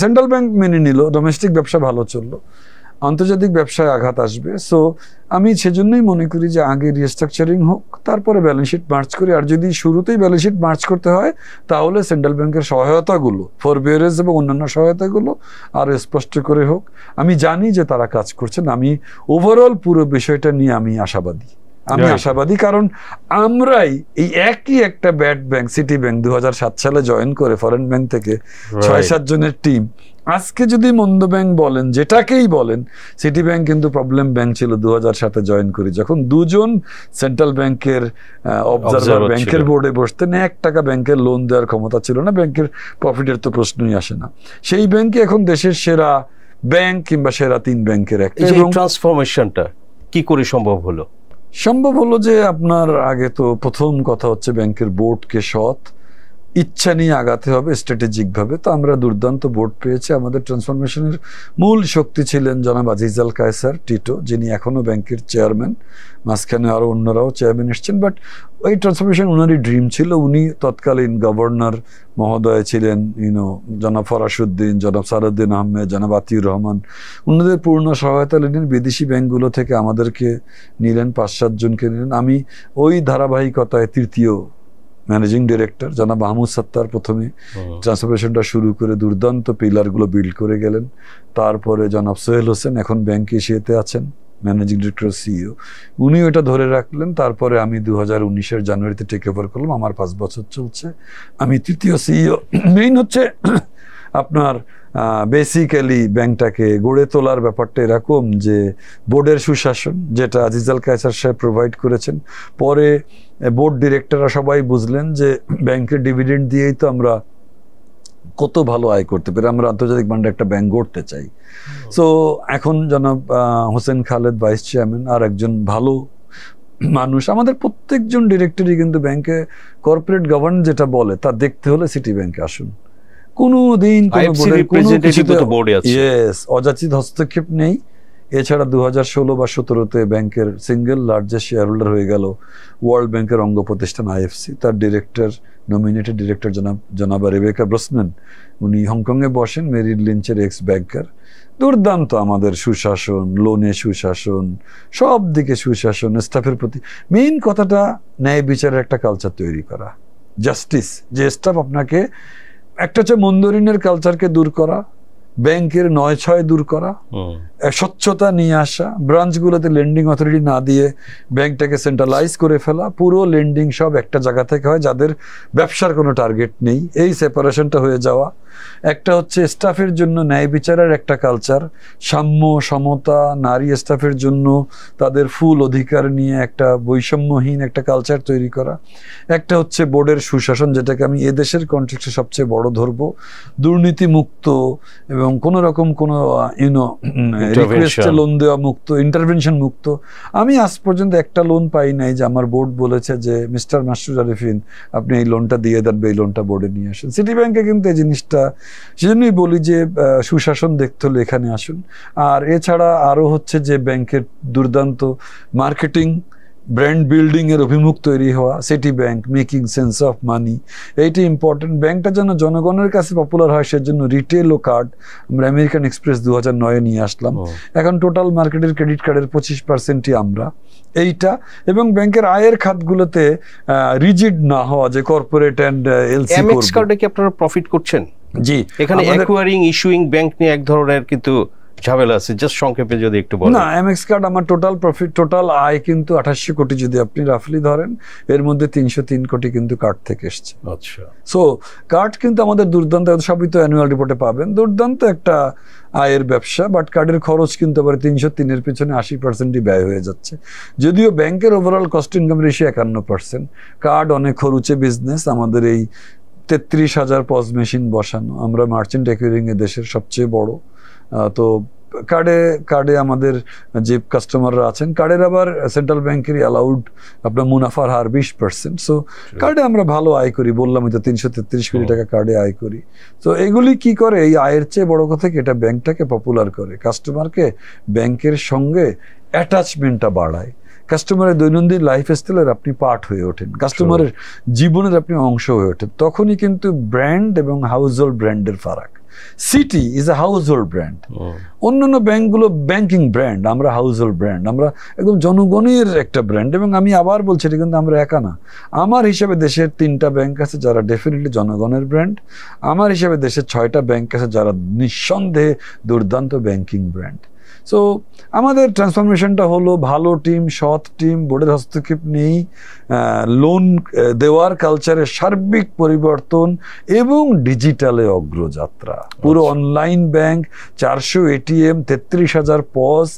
সেন্ট্রাল ব্যাংক মেনে নিল ডোমেস্টিক ব্যবসা ভালো চললো আন্তর্জাতিক ব্যবসায় আঘাত আসবে সো আমি সেজন্যই মনে করি যে আগে রিস্ট্রাকচারিং হোক তারপরে ব্যালেন্স শিট মার্চ করি আর যদি শুরুতেই ব্যালেন্স শিট মার্চ করতে হয় তাহলে সেন্ট্রাল ব্যাংকের সহায়তাগুলো ফরবিয়ারেজ এবং অন্যান্য সহায়তাগুলো আরও স্পষ্ট করে হোক আমি জানি যে তারা কাজ করছেন আমি ওভারঅল পুরো বিষয়টা নিয়ে আমি আশাবাদী আমি আশাবাদী কারণ আমরাই এই একই একটা ব্যাট ব্যাংক সিটি ব্যাংক দু সালে জয়েন করে ফরেন ব্যাংক থেকে ছয় সাত জনের টিম আজকে যদি মন্দ ব্যাংক বলেন যেটাকেই বলেন সিটি ব্যাংক কিন্তু প্রবলেম ব্যাংক ছিল দু সাথে জয়েন করি যখন দুজন সেন্ট্রাল ব্যাংকের অবজার্ভার ব্যাংকের বোর্ডে বসতেন এক টাকা ব্যাংকের লোন দেওয়ার ক্ষমতা ছিল না ব্যাংকের প্রফিটের তো প্রশ্নই আসে না সেই ব্যাংকে এখন দেশের সেরা ব্যাংক কিংবা সেরা তিন ব্যাংকের একটা ট্রান্সফরমেশনটা কি করে সম্ভব হলো সম্ভব হলো যে আপনার আগে তো প্রথম কথা হচ্ছে ব্যাংকের বোর্ডকে সৎ ইচ্ছা নিয়ে আগাতে হবে স্ট্র্যাটেজিকভাবে তো আমরা দুর্দান্ত বোর্ড পেয়েছি আমাদের ট্রান্সফরমেশনের মূল শক্তি ছিলেন জনাব আজিজাল কায়সার টিটো যিনি এখনও ব্যাংকের চেয়ারম্যান মাঝখানে আরও অন্যরাও চেয়ারম্যান এসছেন বাট ওই ট্রান্সফরমেশন ওনারই ড্রিম ছিল উনি তৎকালীন গভর্নর মহোদয় ছিলেন ইউনো জনাব ফরাসুদ্দিন জনাব সারুদ্দিন আহমেদ জনাব আতিউর রহমান ওনাদের পূর্ণ সহায়তা নিলেন বিদেশি ব্যাংকগুলো থেকে আমাদেরকে নিলেন পাঁচ সাতজনকে নিলেন আমি ওই ধারাবাহিকতায় তৃতীয় ম্যানেজিং ডিরেক্টর জানা মাহমুদ সত্তার প্রথমে ট্রান্সফরমেশনটা শুরু করে দুর্দান্ত পিলারগুলো বিল্ড করে গেলেন তারপরে জনাব সোহেল হোসেন এখন ব্যাংক এশিয়াতে আছেন ম্যানেজিং ডিরেক্টর সিইও উনিও এটা ধরে রাখলেন তারপরে আমি দু হাজার উনিশের জানুয়ারিতে টেক ওভার করলাম আমার পাঁচ বছর চলছে আমি তৃতীয় সিইও মেইন হচ্ছে আপনার বেসিক্যালি ব্যাংকটাকে গড়ে তোলার ব্যাপারটা এরকম যে বোর্ডের সুশাসন যেটা আজিজাল কায়সার সাহেব প্রোভাইড করেছেন পরে বোর্ড ডিরেক্টররা সবাই বুঝলেন যে ব্যাংকের ডিভিডেন্ড দিয়েই তো আমরা কত ভালো আয় করতে পারি আমরা আন্তর্জাতিক মান্ডে একটা ব্যাংক গড়তে চাই সো এখন জনাব হোসেন খালেদ ভাইস চেয়ারম্যান আর একজন ভালো মানুষ আমাদের প্রত্যেকজন ডিরেক্টরই কিন্তু ব্যাংকে কর্পোরেট গভর্নেন্স যেটা বলে তা দেখতে হলে সিটি ব্যাংকে আসুন কোনোদিন অযাচিত হস্তক্ষেপ নেই এছাড়া দু বা সতেরোতে ব্যাংকের সিঙ্গেল লার্জেস্ট শেয়ার হোল্ডার হয়ে গেল ওয়ার্ল্ড ব্যাংকের অঙ্গ প্রতিষ্ঠান আইএফসি তার ডিরেক্টর নমিনেটেড ডিরেক্টর জনাব রেবেকা ব্রসনেন উনি হংকংয়ে বসেন মেরিড লিঞ্চের এক্স ব্যাংকার দুর্দান্ত আমাদের সুশাসন লোনে সুশাসন সব দিকে সুশাসন স্টাফের প্রতি মেইন কথাটা ন্যায় বিচারের একটা কালচার তৈরি করা জাস্টিস যে স্টাফ আপনাকে একটা হচ্ছে মন্দরিনের কালচারকে দূর করা ব্যাংকের নয় ছয় দূর করা স্বচ্ছতা নিয়ে আসা ব্রাঞ্চগুলোতে লেন্ডিং অথরিটি না দিয়ে ব্যাংকটাকে সেন্ট্রালাইজ করে ফেলা পুরো লেন্ডিং সব একটা জায়গা থেকে হয় যাদের ব্যবসার কোনো টার্গেট নেই এই সেপারেশনটা হয়ে যাওয়া একটা হচ্ছে স্টাফের জন্য ন্যায় বিচারের একটা কালচার সাম্য সমতা নারী স্টাফের জন্য তাদের ফুল অধিকার নিয়ে একটা বৈষম্যহীন একটা কালচার তৈরি করা একটা হচ্ছে বোর্ডের সুশাসন যেটাকে আমি এদেশের কন্ট্রাক্টে সবচেয়ে বড় ধরবো দুর্নীতিমুক্ত এবং কোনো রকম কোনো ইউনো রিকোয়েস্টে লোন দেওয়া মুক্ত ইন্টারভেনশন মুক্ত আমি আজ পর্যন্ত একটা লোন পাই নাই যে আমার বোর্ড বলেছে যে মিস্টার মাসরুর আরিফিন আপনি এই লোনটা দিয়ে দেন বা এই লোনটা বোর্ডে নিয়ে আসেন সিটি ব্যাংকে কিন্তু এই জিনিসটা সেজন্যই বলি যে সুশাসন দেখতে হলে এখানে আসুন আর এছাড়া আরও হচ্ছে যে ব্যাংকের দুর্দান্ত মার্কেটিং ব্র্যান্ড বিল্ডিংয়ের অভিমুখ তৈরি হওয়া City Bank making sense of money এইটি ইম্পর্টেন্ট ব্যাংকটা যেন জনগণের কাছে পপুলার হয় সেজন্য রিটেল ও কার্ড আমরা আমেরিকান এক্সপ্রেস দু হাজার নয়ে নিয়ে আসলাম এখন টোটাল মার্কেটের ক্রেডিট কার্ডের পঁচিশ পার্সেন্টই আমরা এইটা এবং ব্যাংকের আয়ের খাতগুলোতে রিজিড না হওয়া যে কর্পোরেট অ্যান্ড এলসি কার্ডে কি আপনারা প্রফিট করছেন জি এখানে অ্যাকোয়ারিং ইস্যুইং ব্যাংক নিয়ে এক ধরনের কিন্তু ঝামেলা আছে জাস্ট সংক্ষেপে যদি একটু বলেন না এমএক্স কার্ড আমার টোটাল প্রফিট টোটাল আয় কিন্তু 2800 কোটি যদি আপনি রাফলি ধরেন এর মধ্যে 303 কোটি কিন্তু কার্ড থেকে এসেছে আচ্ছা সো কার্ড কিন্তু আমাদের দুর্দান্ত সবই তো অ্যানুয়াল রিপোর্টে পাবেন দুর্দান্ত একটা আয়ের ব্যবসা বাট কার্ডের খরচ কিন্তু আবার 303 এর পিছনে 80% ব্যয় হয়ে যাচ্ছে যদিও ব্যাংকের overall cost income ratio 51% card অনেক খরচে বিজনেস আমাদের এই তেত্রিশ হাজার পজ মেশিন বসানো আমরা মার্চেন্ট অ্যাকুয়ারিং এ দেশের সবচেয়ে বড় তো কার্ডে কার্ডে আমাদের যে কাস্টমাররা আছেন কার্ডের আবার সেন্ট্রাল ব্যাংকেরই অ্যালাউড আপনার মুনাফার হার বিশ পার্সেন্ট সো কার্ডে আমরা ভালো আয় করি বললাম এই তো তিনশো তেত্রিশ কোটি টাকা কার্ডে আয় করি তো এগুলি কি করে এই আয়ের চেয়ে বড় কথা কি এটা ব্যাংকটাকে পপুলার করে কাস্টমারকে ব্যাংকের সঙ্গে অ্যাটাচমেন্টটা বাড়ায় কাস্টমারের দৈনন্দিন লাইফ স্টাইলের আপনি পার্ট হয়ে ওঠেন কাস্টমারের জীবনের আপনি অংশ হয়ে ওঠেন তখনই কিন্তু ব্র্যান্ড এবং হাউস হোল্ড ব্র্যান্ডের ফারাক City is a household brand অন্যান্য ব্যাংকগুলো ব্যাংকিং ব্র্যান্ড আমরা হাউস হোল্ড ব্র্যান্ড আমরা একদম জনগণের একটা ব্র্যান্ড এবং আমি আবার বলছি এটা কিন্তু আমরা একা না আমার হিসাবে দেশের তিনটা ব্যাংক আছে যারা ডেফিনেটলি জনগণের ব্র্যান্ড আমার হিসাবে দেশের ছয়টা ব্যাংক আছে যারা নিঃসন্দেহে দুর্দান্ত ব্যাংকিং ব্র্যান্ড সো আমাদের ট্রান্সফরমেশনটা হলো ভালো টিম সৎ টিম বোর্ডের হস্তক্ষেপ নেই লোন দেওয়ার কালচারে সার্বিক পরিবর্তন এবং ডিজিটালে অগ্রযাত্রা পুরো অনলাইন আচ্ছা। ব্যাংক চারশো এটিএম তেত্রিশ হাজার পস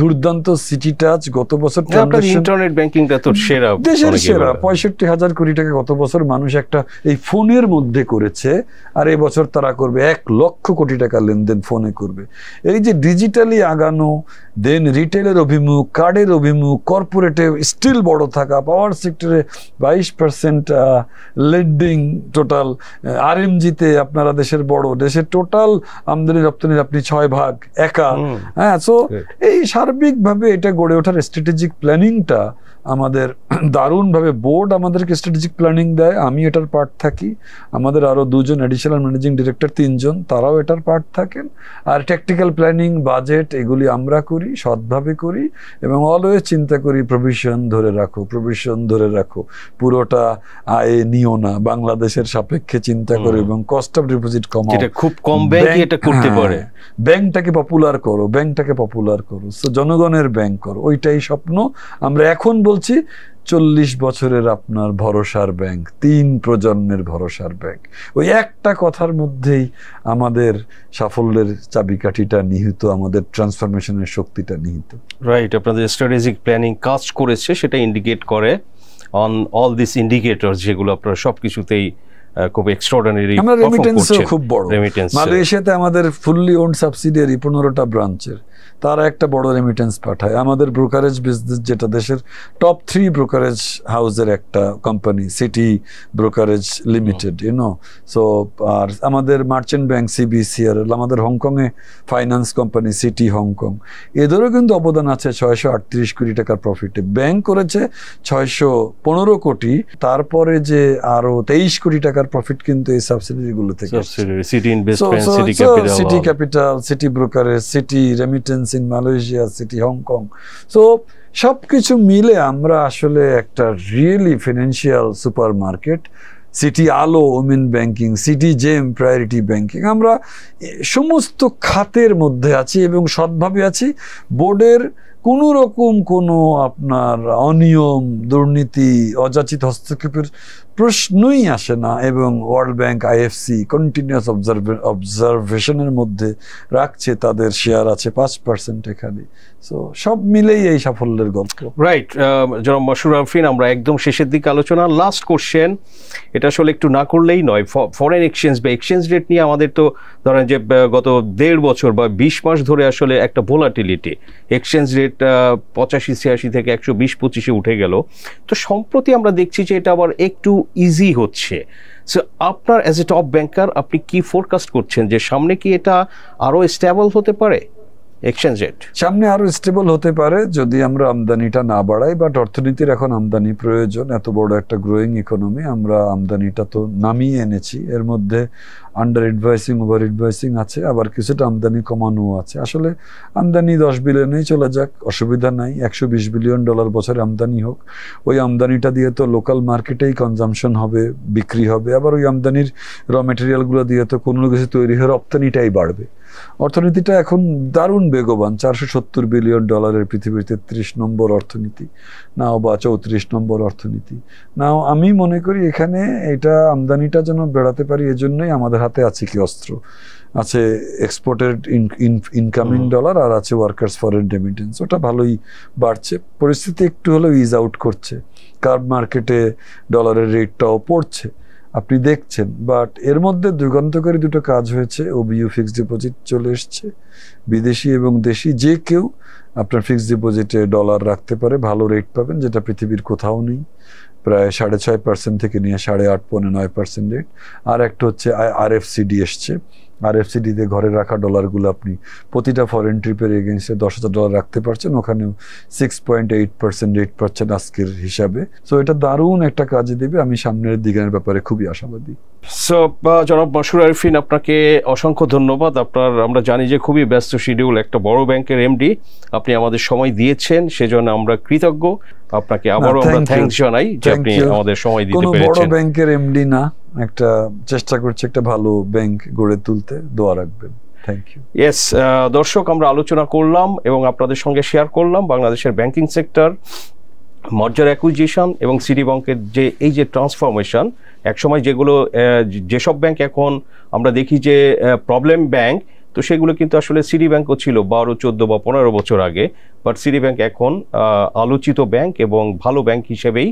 দুর্দান্ত সিটি টাচ গত বছর ইন্টারনেট ব্যাংকিংটা তো সেরা দেশের সেরা পঁয়ষট্টি হাজার কোটি টাকা গত বছর মানুষ একটা এই ফোনের মধ্যে করেছে আর এবছর তারা করবে এক লক্ষ কোটি টাকা লেনদেন ফোনে করবে এই যে ডিজিটালি আগান জন্য দেন রিটেলের অভিমুখ কার্ডের অভিমুখ কর্পোরেটে স্টিল বড় থাকা পাওয়ার সেক্টরে বাইশ পার্সেন্ট লেন্ডিং টোটাল আরএমজিতে আপনারা দেশের বড় দেশের টোটাল আমদানি রপ্তানির আপনি ছয় ভাগ একা হ্যাঁ সো এই সার্বিকভাবে এটা গড়ে ওঠার স্ট্র্যাটেজিক প্ল্যানিংটা আমাদের দারুণভাবে বোর্ড আমাদেরকে স্ট্র্যাটেজিক প্ল্যানিং দেয় আমি এটার পার্ট থাকি আমাদের আরও দুজন অ্যাডিশনাল ম্যানেজিং ডিরেক্টর তিনজন তারাও এটার পার্ট থাকেন আর ট্যাকটিক্যাল প্ল্যানিং বাজেট এগুলি আমরা করি সৎভাবে করি এবং অলওয়েজ চিন্তা করি প্রভিশন ধরে রাখো প্রভিশন ধরে রাখো পুরোটা আয়ে নিও না বাংলাদেশের সাপেক্ষে চিন্তা করো এবং কস্ট অফ ডিপোজিট কম এটা খুব কম এটা করতে হ্যাঁ। পারে ব্যাংকটাকে পপুলার করো ব্যাংকটাকে পপুলার করো জনগণের ব্যাংক করো ওইটাই স্বপ্ন আমরা এখন বল বলছি চল্লিশ বছরের আপনার ভরসার ব্যাংক তিন প্রজন্মের ভরসার ব্যাংক ওই একটা কথার মধ্যেই আমাদের সাফল্যের চাবিকাঠিটা নিহিত আমাদের ট্রান্সফরমেশনের শক্তিটা নিহিত রাইট আপনাদের স্ট্র্যাটেজিক প্ল্যানিং কাজ করেছে সেটা ইন্ডিকেট করে অন অল দিস ইন্ডিকেটর যেগুলো আপনারা সব কিছুতেই খুব এক্সট্রাঅর্ডিনারি আমরা রেমিটেন্সও খুব বড় মালয়েশিয়াতে আমাদের ফুললি সাবসিডিয়ারি পনেরোটা ব্রাঞ্চের তারা একটা বড় রেমিটেন্স পাঠায় আমাদের ব্রোকারেজ বিজনেস যেটা দেশের টপ থ্রি ব্রোকারেজ হাউসের একটা company City Brokerage Limited you know so আর আমাদের মার্চেন্ট ব্যাংক আমাদের হংকংয়ে ফাইন্যান্স কোম্পানি সিটি হংকং এদেরও কিন্তু অবদান আছে ছয়শো আটত্রিশ কোটি টাকার প্রফিটে ব্যাংক করেছে ছয়শো পনেরো কোটি তারপরে যে আরও তেইশ কোটি টাকা টাকার প্রফিট কিন্তু এই সাবসিডিগুলো থেকে City Capital City Capital City City remittance in Malaysia City Hong সো সব কিছু মিলে আমরা আসলে একটা really financial super market City Alo women banking City Gem priority banking আমরা সমস্ত খাতের মধ্যে আছি এবং সৎভাবে আছি বোর্ডের কোনো রকম কোনো আপনার অনিয়ম দুর্নীতি অযাচিত হস্তক্ষেপের প্রশ্নই আসে না এবং ওয়ার্ল্ড ব্যাংক আইএফসি কন্টিনিউয়াস অবজারভেশনের মধ্যে রাখছে তাদের শেয়ার আছে পাঁচ পার্সেন্ট এখানে সো সব মিলেই এই সাফল্যের গল্প রাইট um, জনাব মশুর আফরিন আমরা একদম শেষের দিকে আলোচনা লাস্ট কোশ্চেন এটা আসলে একটু না করলেই নয় ফরেন এক্সচেঞ্জ বা এক্সচেঞ্জ রেট নিয়ে আমাদের তো ধরেন যে গত দেড় বছর বা বিশ মাস ধরে আসলে একটা ভোলাটিলিটি এক্সচেঞ্জ রেট পঁচাশি ছিয়াশি থেকে একশো বিশ পঁচিশে উঠে গেল তো সম্প্রতি আমরা দেখছি যে এটা আবার একটু ইজি হচ্ছে সো আপনার অ্যাজ এ টপ ব্যাংকার আপনি কি ফোরকাস্ট করছেন যে সামনে কি এটা আরও স্ট্যাবল হতে পারে এক্সচেঞ্জ রেট সামনে আরো স্টেবল হতে পারে যদি আমরা আমদানিটা না বাড়াই বাট অর্থনীতির এখন আমদানি প্রয়োজন এত বড় একটা গ্রোয়িং ইকোনমি আমরা আমদানিটা তো নামিয়ে এনেছি এর মধ্যে আন্ডার এডভাইসিং ওভার এডভাইসিং আছে আবার কিছুটা আমদানি কমানো আছে আসলে আমদানি দশ বিলিয়নেই চলে যাক অসুবিধা নাই একশো বিশ বিলিয়ন ডলার বছরে আমদানি হোক ওই আমদানিটা দিয়ে তো লোকাল মার্কেটেই কনজামশন হবে বিক্রি হবে আবার ওই আমদানির র মেটেরিয়ালগুলো দিয়ে তো কোনো কিছু তৈরি হয়ে রপ্তানিটাই বাড়বে অর্থনীতিটা এখন দারুণ বেগবান চারশো সত্তর বিলিয়ন ডলারের পৃথিবীর তেত্রিশ নম্বর অর্থনীতি নাও বা চৌত্রিশ নম্বর অর্থনীতি নাও আমি মনে করি এখানে এটা আমদানিটা যেন বেড়াতে পারি এজন্যই আমাদের হাতে আছে কি অস্ত্র আছে এক্সপোর্টেড ইনকামিং ডলার আর আছে ওয়ার্কার্স ফরেন রেমিটেন্স ওটা ভালোই বাড়ছে পরিস্থিতি একটু হলেও ইজ আউট করছে কার্ড মার্কেটে ডলারের রেটটাও পড়ছে আপনি দেখছেন বাট এর মধ্যে দুর্গন্ধকারী দুটো কাজ হয়েছে ওবিইউ ফিক্সড ডিপোজিট চলে এসছে বিদেশি এবং দেশি যে কেউ আপনার ফিক্সড ডিপোজিটে ডলার রাখতে পারে ভালো রেট পাবেন যেটা পৃথিবীর কোথাও নেই প্রায় সাড়ে ছয় পার্সেন্ট থেকে নিয়ে সাড়ে আট পৌনে নয় পার্সেন্ট রেট আর একটা হচ্ছে আর আরএফসিডি এসছে আর এফসিডিতে ঘরে রাখা ডলারগুলো আপনি প্রতিটা ফরেন ট্রিপের এগেনস্টে দশ হাজার ডলার রাখতে পারছেন ওখানেও six point eight percent rate পাচ্ছেন আজকের হিসাবে সো এটা দারুণ একটা কাজে দেবে আমি সামনের দিকের ব্যাপারে খুবই আশাবাদী সো জনাব মাসুর আরিফিন আপনাকে অসংখ্য ধন্যবাদ আপনার আমরা জানি যে খুবই ব্যস্ত শিডিউল একটা বড় ব্যাংকের এমডি আপনি আমাদের সময় দিয়েছেন সেজন্য আমরা কৃতজ্ঞ আপনাকে আবারও আমরা জানাই যে আপনি আমাদের সময় দিতে পেরেছেন বড় ব্যাংকের এমডি না একটা চেষ্টা করছি একটা ভালো ব্যাংক গড়ে তুলতে দোয়া রাখবেন থ্যাংক ইউ ইয়েস দর্শক আমরা আলোচনা করলাম এবং আপনাদের সঙ্গে শেয়ার করলাম বাংলাদেশের ব্যাংকিং সেক্টর মর্জার অ্যাকুইজিশন এবং সিটি ব্যাংকের যে এই যে ট্রান্সফরমেশন একসময় যেগুলো যেসব ব্যাংক এখন আমরা দেখি যে প্রবলেম ব্যাংক তো সেগুলো কিন্তু আসলে সিটি ব্যাংকও ছিল বারো চোদ্দো বা পনেরো বছর আগে বাট সিটি ব্যাংক এখন আলোচিত ব্যাংক এবং ভালো ব্যাংক হিসেবেই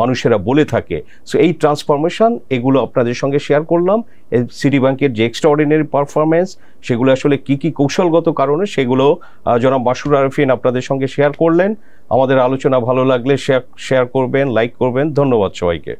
মানুষেরা বলে থাকে সো এই ট্রান্সফরমেশান এগুলো আপনাদের সঙ্গে শেয়ার করলাম সিটি ব্যাংকের যে অর্ডিনারি পারফরমেন্স সেগুলো আসলে কি কি কৌশলগত কারণে সেগুলো জনাব বাসুর আরফিন আপনাদের সঙ্গে শেয়ার করলেন আমাদের আলোচনা ভালো লাগলে শেয়ার শেয়ার করবেন লাইক করবেন ধন্যবাদ সবাইকে